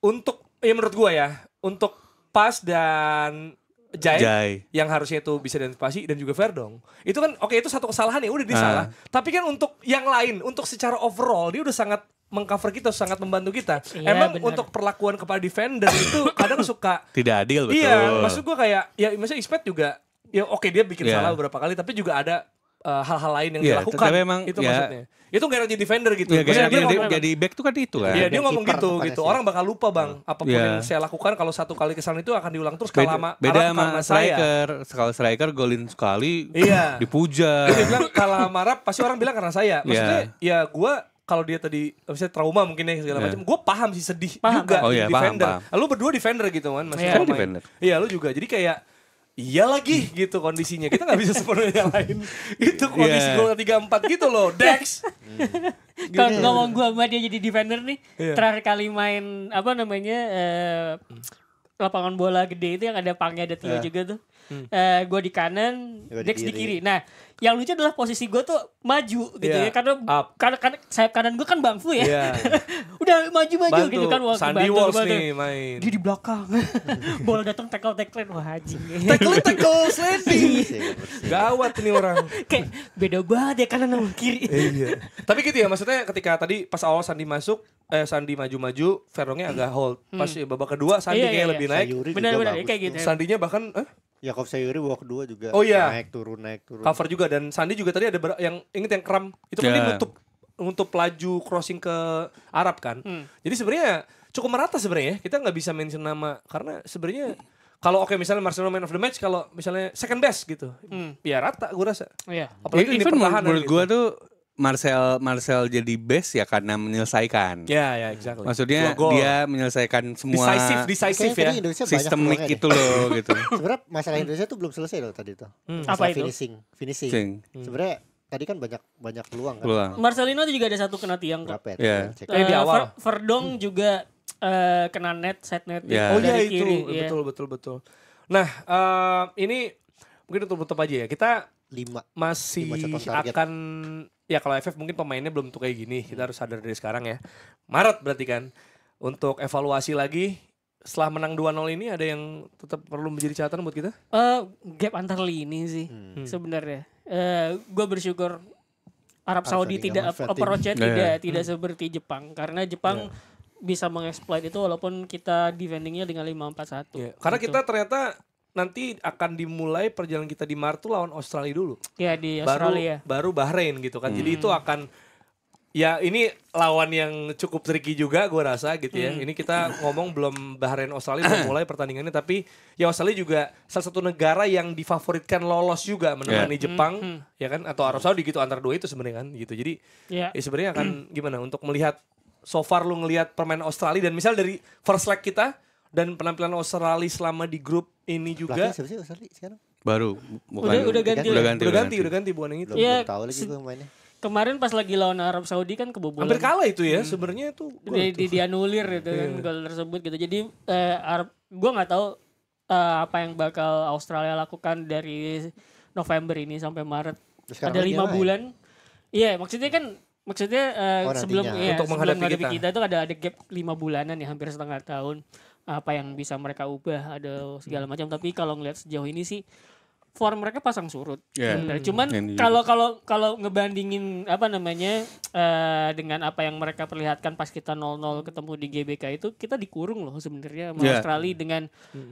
untuk, ya menurut gua ya, untuk Pas dan Jai, Jai yang harusnya itu bisa diantisipasi dan juga fair dong. Itu kan oke okay, itu satu kesalahan ya udah disalah nah. uh. Tapi kan untuk yang lain, untuk secara overall dia udah sangat mengcover kita sangat membantu kita. Iya, Emang bener. untuk perlakuan kepada defender itu *coughs* kadang suka tidak adil iya, betul. Iya, maksud gua kayak ya maksudnya expect juga ya oke okay, dia bikin yeah. salah beberapa kali tapi juga ada eh, hal-hal uh, lain yang yeah, dilakukan. Tapi memang, itu ya, maksudnya itu nggak jadi defender gitu. Ya, dia, dia, dia jadi back tuh kan itu iya, kan. Iya, dia ngomong gitu kan gitu. Orang bakal lupa, Bang. Iya. Apapun yeah. yang saya lakukan kalau satu kali kesalahan itu akan diulang terus kalau lama beda sama striker. Kalau striker golin sekali iya. *laughs* dipuja. Dia bilang kalah marah pasti orang bilang karena saya. Iya. Maksudnya yeah. ya gue kalau dia tadi misalnya trauma mungkin ya segala yeah. macam, gue paham sih sedih paham, juga kan? oh, iya, defender. Paham, paham. Lu berdua defender gitu kan, maksudnya. Yeah. Iya, lu juga. Jadi kayak Iya lagi gitu kondisinya. Kita nggak bisa sepenuhnya lain. Itu kondisi yeah. gol tiga empat gitu loh, Dex. *laughs* gitu. Kalau ngomong gue sama dia jadi defender nih, yeah. terakhir kali main apa namanya uh, lapangan bola gede itu yang ada pangnya ada Tio yeah. juga tuh. Hmm. Uh, eh, gue di kanan, Dex di kiri. Nah, yang lucu adalah posisi gue tuh maju gitu yeah. ya karena Up. karena, karena sayap kanan gue kan bangfu ya yeah. *laughs* udah maju maju bantu. gitu kan wah Sandy bantu, Walls bantu. nih main dia di belakang *laughs* bola datang tackle tackle wah haji tackle *laughs* tackle sliding iya. gawat nih orang kayak beda banget ya kanan sama kiri iya. tapi gitu ya maksudnya ketika tadi pas awal Sandi masuk eh Sandi maju-maju Verongnya agak hold pas hmm. Ya babak kedua Sandi iya, iya kayak iya, lebih iya. naik benar-benar kayak gitu Sandinya bahkan eh Yakob Sayuri walk 2 juga oh, iya. naik turun naik turun. Cover juga dan Sandi juga tadi ada yang inget yang kram itu yeah. kan dia iya. nutup nutup laju crossing ke Arab kan. Hmm. Jadi sebenarnya cukup merata sebenarnya ya. kita nggak bisa mention nama karena sebenarnya kalau oke okay, misalnya Marcelo man of the match kalau misalnya second best gitu hmm. ya rata gue rasa iya. apalagi ini pertahanan. menurut gitu. gue tuh Marcel Marcel jadi best ya karena menyelesaikan. Ya, yeah, ya, yeah, exactly. Maksudnya dia menyelesaikan semua decisive, decisive ya. sistemik itu loh *laughs* gitu. Sebenarnya masalah Indonesia tuh belum selesai loh tadi tuh. Hmm. Apa itu? Finishing, finishing. Hmm. Sebenarnya tadi kan banyak banyak peluang kan. Peluang. Marcelino juga ada satu kena tiang kok. Berapa ya? Yeah. Iya. Eh, uh, di eh, awal. Verdong hmm. juga uh, kena net, set net. Yeah. Oh iya itu, kiri, iya. betul betul betul. Nah, uh, ini mungkin untuk tutup aja ya. Kita lima masih lima akan ya kalau FF mungkin pemainnya belum tuh kayak gini kita harus sadar dari sekarang ya Maret berarti kan untuk evaluasi lagi setelah menang 2-0 ini ada yang tetap perlu menjadi catatan buat kita? Uh, gap antar lini sih hmm. hmm. sebenarnya. Uh, eh, gue bersyukur Arab Saudi Arab tidak approach-nya yeah. tidak yeah. Iya. tidak hmm. seperti Jepang karena Jepang yeah. bisa mengeksploit itu walaupun kita defendingnya dengan 5-4-1. Yeah. Karena gitu. kita ternyata nanti akan dimulai perjalanan kita di Maret tuh lawan Australia dulu. Iya di Australia. Baru baru Bahrain gitu kan. Hmm. Jadi itu akan ya ini lawan yang cukup tricky juga gue rasa gitu ya. Hmm. Ini kita ngomong belum Bahrain Australia belum *coughs* mulai pertandingannya tapi ya Australia juga salah satu negara yang difavoritkan lolos juga menemani yeah. Jepang hmm, hmm. ya kan atau Arab Saudi gitu antar dua itu sebenarnya kan gitu. Jadi yeah. ya sebenarnya akan gimana untuk melihat so far lu ngelihat permainan Australia dan misal dari first leg kita dan penampilan Australia selama di grup ini juga. siapa sih Australia sekarang? Baru bukan, udah, udah ganti. Udah ganti, udah ganti, udah ganti, udah ganti Boneng itu. Iya. tahu lagi gue mainnya. Kemarin pas lagi lawan Arab Saudi kan kebobolan. Hampir kalah itu ya hmm. sebenarnya itu. Di, di, dianulir itu kan iya. gol tersebut gitu. Jadi eh, Arab gue nggak tahu eh, apa yang bakal Australia lakukan dari November ini sampai Maret. Sekarang Ada lima bulan. Iya, yeah, maksudnya kan maksudnya eh, oh, sebelum ya, untuk sebelum menghadapi, kita. kita itu ada ada gap lima bulanan ya hampir setengah tahun apa yang bisa mereka ubah ada hmm. segala macam tapi kalau ngelihat sejauh ini sih form mereka pasang surut. Yeah. Iya. Hmm. Cuman kalau kalau kalau ngebandingin apa namanya uh, dengan apa yang mereka perlihatkan pas kita 0-0 ketemu di GBK itu kita dikurung loh sebenarnya yeah. Australia dengan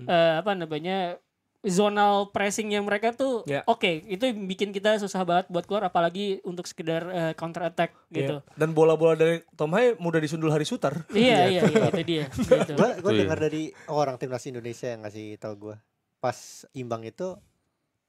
uh, apa namanya zonal pressing yang mereka tuh yeah. oke okay, itu bikin kita susah banget buat keluar apalagi untuk sekedar uh, counter attack ya. gitu yeah. dan bola-bola dari Tom Hai mudah disundul Hari Sutar iya iya yeah, iya, itu dia *laughs* gitu. gue iya. dengar dari orang timnas Indonesia yang ngasih tau gue pas imbang itu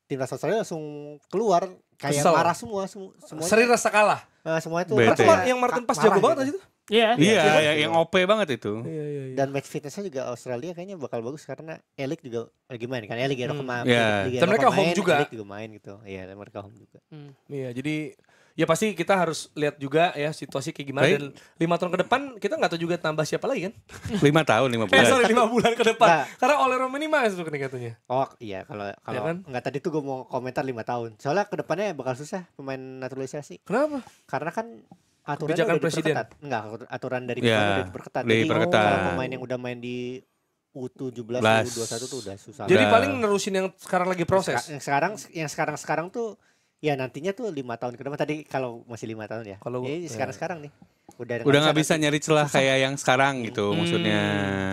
timnas Australia langsung keluar kayak Kesel. marah semua semua semuanya. seri rasa kalah nah, semua itu Bete. yang Martin pas ah, jago banget gitu. aja tuh Iya. Iya, iya. iya, yang, yang OP banget itu. Yeah, yeah, yeah. Dan match fitnessnya juga Australia kayaknya bakal bagus karena Elik juga lagi main kan. Elik ya hmm. kemarin. Iya. Dan mereka main, home juga. Elik juga main gitu. Iya, yeah, mereka home juga. Hmm. Iya, jadi ya pasti kita harus lihat juga ya situasi kayak gimana right. dan lima tahun ke depan kita nggak tahu juga tambah siapa lagi kan *laughs* lima tahun lima bulan eh, sorry lima bulan ke depan nah, karena oleh Roma ini masuk nih katanya oh iya kalau kalau ya kan? nggak tadi tuh gue mau komentar lima tahun soalnya kedepannya bakal susah pemain naturalisasi kenapa karena kan aturan kebijakan presiden. Enggak, aturan dari FIFA ya, diperketat. Jadi diperketat. kalau pemain yang udah main di U17, U21 tuh udah susah. Jadi nah. paling nerusin yang sekarang lagi proses. Yang sekarang yang sekarang sekarang tuh ya nantinya tuh lima tahun ke depan tadi kalau masih lima tahun ya. Kalau ya, ya eh, sekarang sekarang nih udah udah nggak bisa nyari celah susah. kayak yang sekarang gitu hmm. maksudnya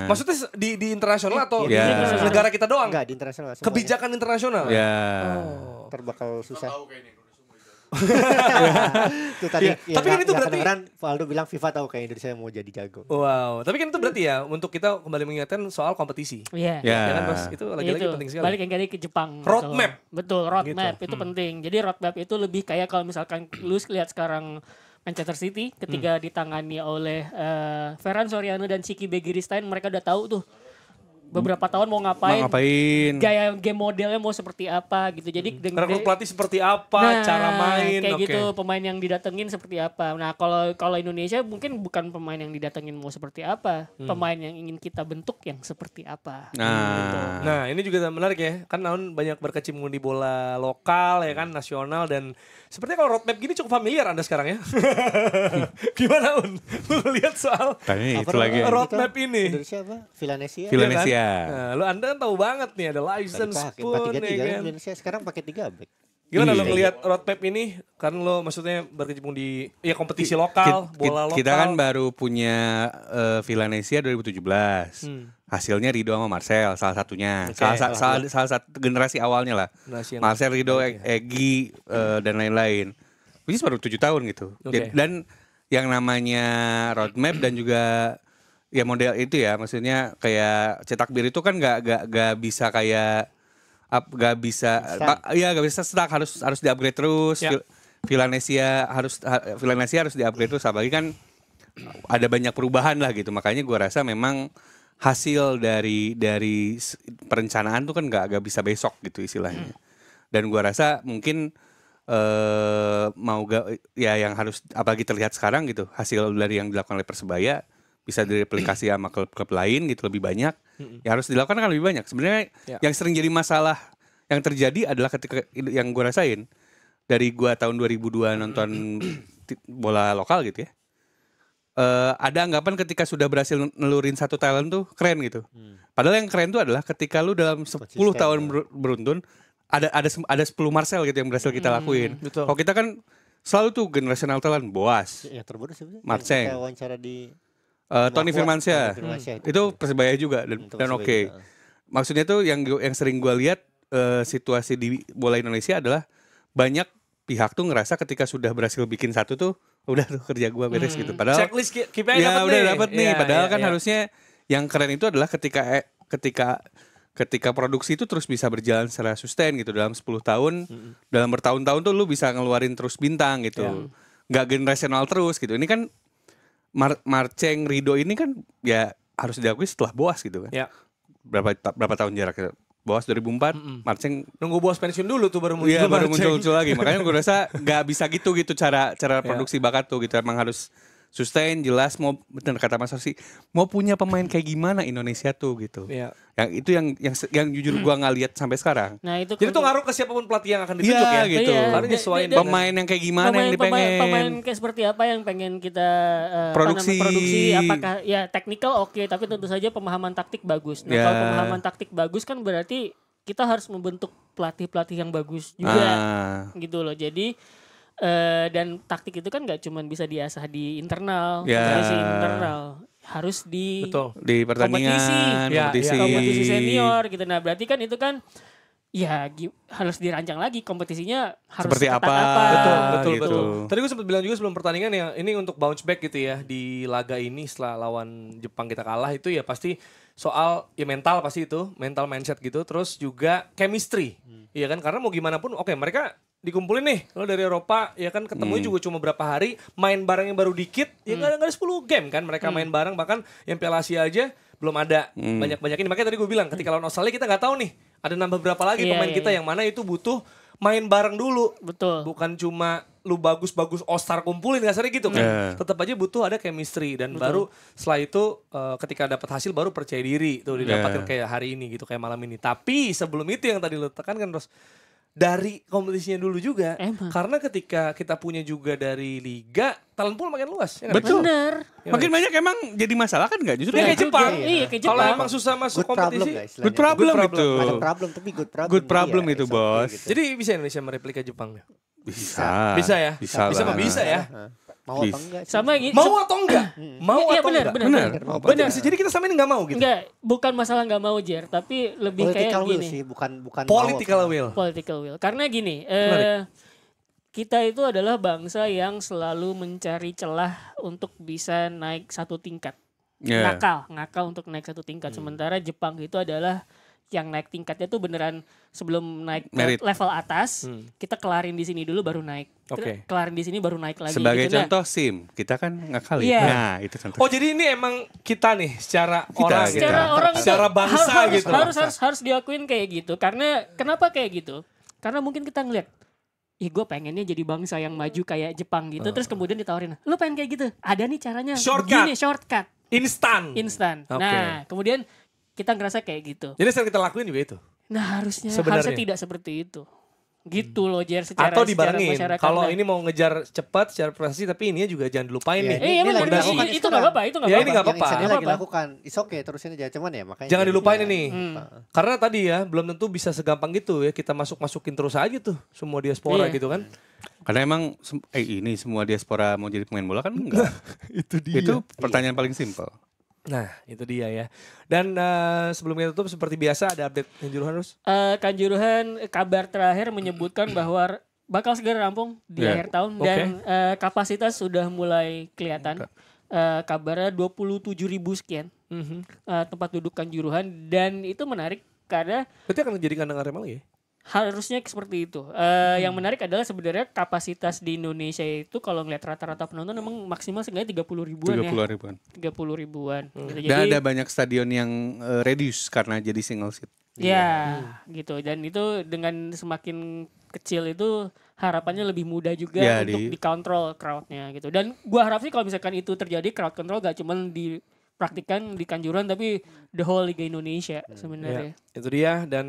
maksudnya di di internasional iya, atau ya. di negara kita doang Enggak, di internasional kebijakan internasional ya oh. terbakal susah *laughs* itu tadi. Ya, ya, tapi kan itu berarti kan Valdo bilang FIFA tahu kayak Indonesia mau jadi jago. Wow, tapi kan itu berarti ya untuk kita kembali mengingatkan soal kompetisi. Iya. Yeah. Yeah. Ya kan ya. Mas, itu lagi-lagi penting sekali. Balik yang tadi ke Jepang. Gitu roadmap. Betul, betul roadmap gitu. itu hmm. penting. Jadi roadmap itu lebih kayak kalau misalkan *clears throat* lu lihat sekarang Manchester City ketika hmm. ditangani oleh uh, Ferran Soriano dan Siki Begiristain mereka udah tahu tuh beberapa tahun mau ngapain, mau ngapain, gaya game modelnya mau seperti apa gitu. Jadi hmm. dengan rekrut pelatih seperti apa, nah, cara main, kayak okay. gitu, pemain yang didatengin seperti apa. Nah kalau kalau Indonesia mungkin bukan pemain yang didatengin mau seperti apa, hmm. pemain yang ingin kita bentuk yang seperti apa. Nah, gitu. nah ini juga menarik ya, kan tahun banyak berkecimpung di bola lokal ya kan, nasional dan Sepertinya kalau roadmap gini cukup familiar Anda sekarang ya. *laughs* Gimana Un? Lu lihat soal Tanya itu lagi. roadmap ini. Indonesia apa? Filanesia. Filanesia. Ya kan? nah, lu Anda kan tahu banget nih ada license pun. Pakai, ya Indonesia sekarang pakai tiga back. Gimana iya, lo ngelihat iya. roadmap ini? Kan lo maksudnya berkecimpung di ya kompetisi lokal, kita, bola lokal. Kita kan baru punya uh, Villanesia 2017. Hmm. Hasilnya Rido sama Marcel salah satunya. Okay. Salah, salah, salah, salah satu generasi awalnya lah. Generasi Marcel, Rido, okay. E- ya. Egi uh, dan lain-lain. Which is baru 7 tahun gitu. Okay. Dan yang namanya roadmap dan juga ya model itu ya maksudnya kayak cetak biru itu kan gak, gak, gak bisa kayak up gak bisa stuck. ya gak bisa stuck harus harus diupgrade terus yeah. Ya. harus Filanesia harus diupgrade terus apalagi kan ada banyak perubahan lah gitu makanya gue rasa memang hasil dari dari perencanaan tuh kan gak, gak bisa besok gitu istilahnya hmm. dan gue rasa mungkin eh uh, mau gak ya yang harus apalagi terlihat sekarang gitu hasil dari yang dilakukan oleh persebaya bisa direplikasi sama klub-klub lain gitu lebih banyak. Ya harus dilakukan kan lebih banyak. Sebenarnya yeah. yang sering jadi masalah yang terjadi adalah ketika yang gue rasain dari gue tahun 2002 nonton *clears throat* bola lokal gitu ya. Uh, ada anggapan ketika sudah berhasil nelurin satu talent tuh keren gitu. Hmm. Padahal yang keren tuh adalah ketika lu dalam 10 ya. tahun ya. beruntun ada ada ada 10 Marcel gitu yang berhasil kita hmm, lakuin. Hmm, Kalau kita kan selalu tuh generasional talent Boas. Ya, sih. Marceng. Wawancara di uh, Tony Firmansyah. Hmm. Itu Persebaya juga dan, dan oke. Okay. Ya. Maksudnya tuh yang yang sering gue lihat uh, situasi di bola Indonesia adalah banyak pihak tuh ngerasa ketika sudah berhasil bikin satu tuh udah tuh kerja gue beres gitu. hmm. gitu. Padahal checklist ya, dapet udah nih. dapet nih. Ya, Padahal ya, kan ya. harusnya yang keren itu adalah ketika eh, ketika ketika produksi itu terus bisa berjalan secara sustain gitu dalam 10 tahun, hmm. dalam bertahun-tahun tuh lu bisa ngeluarin terus bintang gitu. Ya. Gak generasional terus gitu. Ini kan Mar Marceng Rido ini kan ya harus diakui setelah Boas gitu kan. Ya. Berapa ta berapa tahun jaraknya? Boas 2004, mm -mm. Marceng nunggu Boas pensiun dulu tuh baru muncul. Iya, baru muncul, muncul lagi. Makanya gue rasa gak bisa gitu gitu cara cara iya. produksi bakat tuh gitu. Emang harus sustain jelas mau benar kata Mas Arsi mau punya pemain kayak gimana Indonesia tuh gitu. Iya. Yang itu yang yang yang jujur gua nggak lihat sampai sekarang. Nah, itu Jadi itu kan- ngaruh ke siapapun pelatih yang akan ditunjuk ya, ya. gitu. Iya. Harus nyesuaiin pemain yang kayak gimana pemain, yang dipengen. Pemain, pemain kayak seperti apa yang pengen kita uh, produksi. produksi apakah ya teknikal oke okay, tapi tentu saja pemahaman taktik bagus. Nah, yeah. kalau iya. pemahaman taktik bagus kan berarti kita harus membentuk pelatih-pelatih yang bagus juga ah. gitu loh. Jadi Uh, dan taktik itu kan nggak cuma bisa diasah di internal, yeah. kompetisi internal harus di Betul. di pertandingan, kompetisi, ya, kompetisi. Ya, kompetisi senior gitu. Nah berarti kan itu kan ya harus dirancang lagi kompetisinya harus seperti apa, apa. betul betul gitu. betul tadi gue sempat bilang juga sebelum pertandingan ya ini untuk bounce back gitu ya di laga ini setelah lawan Jepang kita kalah itu ya pasti soal ya mental pasti itu mental mindset gitu terus juga chemistry hmm. ya kan karena mau gimana pun oke okay, mereka dikumpulin nih lo dari Eropa ya kan ketemu hmm. juga cuma berapa hari main bareng yang baru dikit ya hmm. ya kadang ada 10 game kan mereka hmm. main bareng bahkan yang Piala Asia aja belum ada hmm. banyak banyakin makanya tadi gue bilang ketika lawan Australia kita nggak tahu nih ada nambah berapa lagi yeah, pemain yeah, kita yeah. yang mana itu butuh main bareng dulu betul bukan cuma lu bagus-bagus ostar kumpulin sering gitu kan. Yeah. Tetap aja butuh ada chemistry dan Betul. baru setelah itu uh, ketika dapat hasil baru percaya diri tuh didapatin yeah. kayak hari ini gitu kayak malam ini. Tapi sebelum itu yang tadi lu tekan kan terus dari kompetisinya dulu juga. Emang. Karena ketika kita punya juga dari liga, talent pool makin luas. Ya kan? Betul. Bener. Ya, makin kan? banyak emang jadi masalah kan enggak justru? Ya, kayak ya? Jepang. Iya, iya, kayak Kalau emang susah masuk good kompetisi, problem, guys, good problem, good problem itu problem tapi good problem. Good problem iya, itu, bos. Gitu. Jadi bisa Indonesia mereplika Jepang? Bisa. Bisa ya? Bisa. Bisa, Bisa, bisa, bisa ya? Mau apa atau enggak? Sama mm. yang Mau atau enggak? mau iya, atau bener, enggak? Benar, benar. Benar. Jadi kita sama ini enggak mau gitu. Enggak, bukan masalah enggak mau Jer, tapi lebih political kayak will gini. Sih, bukan bukan political mau, will. Political will. Karena gini, eh kita itu adalah bangsa yang selalu mencari celah untuk bisa naik satu tingkat. Yeah. Ngakal, ngakal untuk naik satu tingkat. Hmm. Sementara Jepang itu adalah yang naik tingkatnya tuh beneran sebelum naik Merit. level atas hmm. kita kelarin di sini dulu baru naik okay. kelarin di sini baru naik lagi sebagai gitu nah, contoh nah. sim kita kan ngakali yeah. nah itu contoh oh jadi ini emang kita nih secara kita, orang secara kita. orang secara bangsa harus, gitu harus harus harus diakuin kayak gitu karena kenapa kayak gitu karena mungkin kita ngeliat ih gue pengennya jadi bangsa yang maju kayak Jepang gitu uh. terus kemudian ditawarin lu pengen kayak gitu ada nih caranya shortcut. begini shortcut instan instan okay. nah kemudian kita ngerasa kayak gitu. Jadi sering kita lakuin juga itu. Nah harusnya Sebenarnya. harusnya tidak seperti itu. Gitu loh Jer secara Atau dibarengin Kalau nah. ini mau ngejar cepat secara prestasi Tapi ini juga jangan dilupain ya, nih Eh, ini, ini, lagi dilakukan itu gak apa-apa Itu gak iya, apa-apa ya, Ini gak apa-apa Yang lagi lakukan It's okay terusin aja Cuman ya makanya Jangan dilupain ya. ini hmm. Karena tadi ya Belum tentu bisa segampang gitu ya Kita masuk-masukin terus aja tuh Semua diaspora yeah. gitu kan karena emang eh, ini semua diaspora mau jadi pemain bola kan *laughs* enggak. itu dia. Itu pertanyaan iya. paling simpel. Nah, itu dia ya. Dan uh, sebelum kita tutup seperti biasa ada update Kanjuruhan terus. Uh, eh, Kanjuruhan eh, kabar terakhir menyebutkan *clears throat* bahwa bakal segera rampung di yeah. akhir tahun okay. dan uh, kapasitas sudah mulai kelihatan. Uh, kabarnya 27 ribu sekian mm -hmm. uh, tempat duduk Kanjuruhan dan itu menarik karena berarti akan jadi kandang Arema lagi ya? harusnya seperti itu. Uh, hmm. Yang menarik adalah sebenarnya kapasitas di Indonesia itu kalau ngeliat rata-rata penonton memang maksimal seenggaknya tiga puluh ribuan 30 ya. ribuan. tiga puluh ribuan. Hmm. Dan jadi, ada banyak stadion yang uh, reduce karena jadi single seat. Ya, yeah. gitu. Dan itu dengan semakin kecil itu harapannya lebih mudah juga ya, untuk di... dikontrol crowdnya gitu. Dan gua harap sih kalau misalkan itu terjadi crowd control gak cuma di praktikan di Kanjuran tapi the whole Liga Indonesia hmm. sebenarnya. Ya, itu dia dan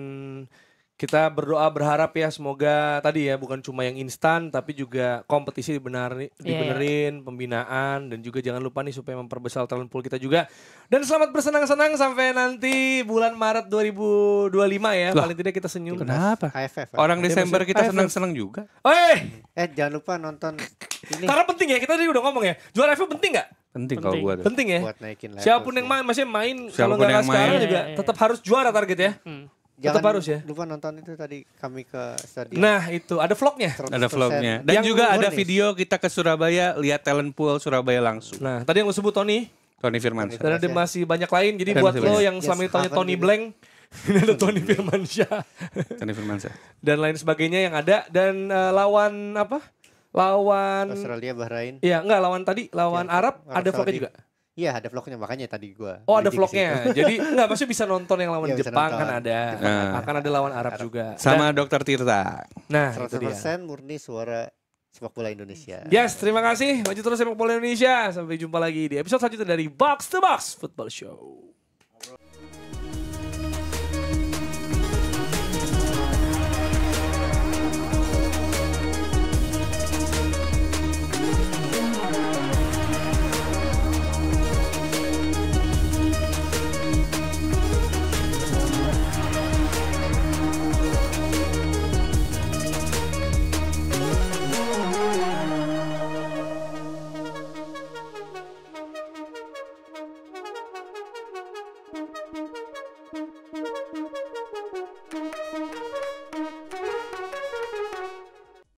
kita berdoa berharap ya semoga tadi ya bukan cuma yang instan tapi juga kompetisi iya, iya. dibenerin, dibenerin yeah. pembinaan dan juga jangan lupa nih supaya memperbesar talent pool kita juga. Dan selamat bersenang-senang sampai nanti bulan Maret 2025 ya. Loh, Paling tidak kita senyum. Kenapa? AFF. Orang iya, Desember kita senang-senang juga. Oi. Eh! eh jangan lupa nonton ini. Karena penting ya, kita tadi udah ngomong ya. Juara FU penting nggak? Penting, penting kalau buat. Penting ya. Buat naikin Siapapun yang main, masih main Siapapun kalau nggak sekarang main. juga tetap harus juara target ya. Hmm. Jangan Tetap harus ya. Lupa nonton itu tadi kami ke stadion. Nah itu ada vlognya. Ada vlognya. Dan yang juga ada nih. video kita ke Surabaya lihat talent pool Surabaya langsung. Nah tadi yang disebut Tony. Tony Firman. Dan ada masih banyak lain. Jadi Tony buat lo yang selama ini yes, tanya Tony gitu. Blank. *laughs* Ini ada Tony Firmansyah. Tony Firmansyah. Dan lain sebagainya yang ada. Dan uh, lawan apa? Lawan. Australia, Bahrain. Iya enggak lawan tadi. Lawan ya, Arab, Arab ada vlognya juga. Iya ada vlognya makanya tadi gue. Oh ada vlognya. Jadi nggak maksudnya bisa nonton yang lawan ya, Jepang kan ada. nah. Akan ada lawan Arab, Arab. juga. Sama Dan, Dokter Tirta. Nah 100% itu dia. murni suara sepak bola Indonesia. Yes terima kasih. Maju terus sepak bola Indonesia. Sampai jumpa lagi di episode selanjutnya dari Box to Box Football Show.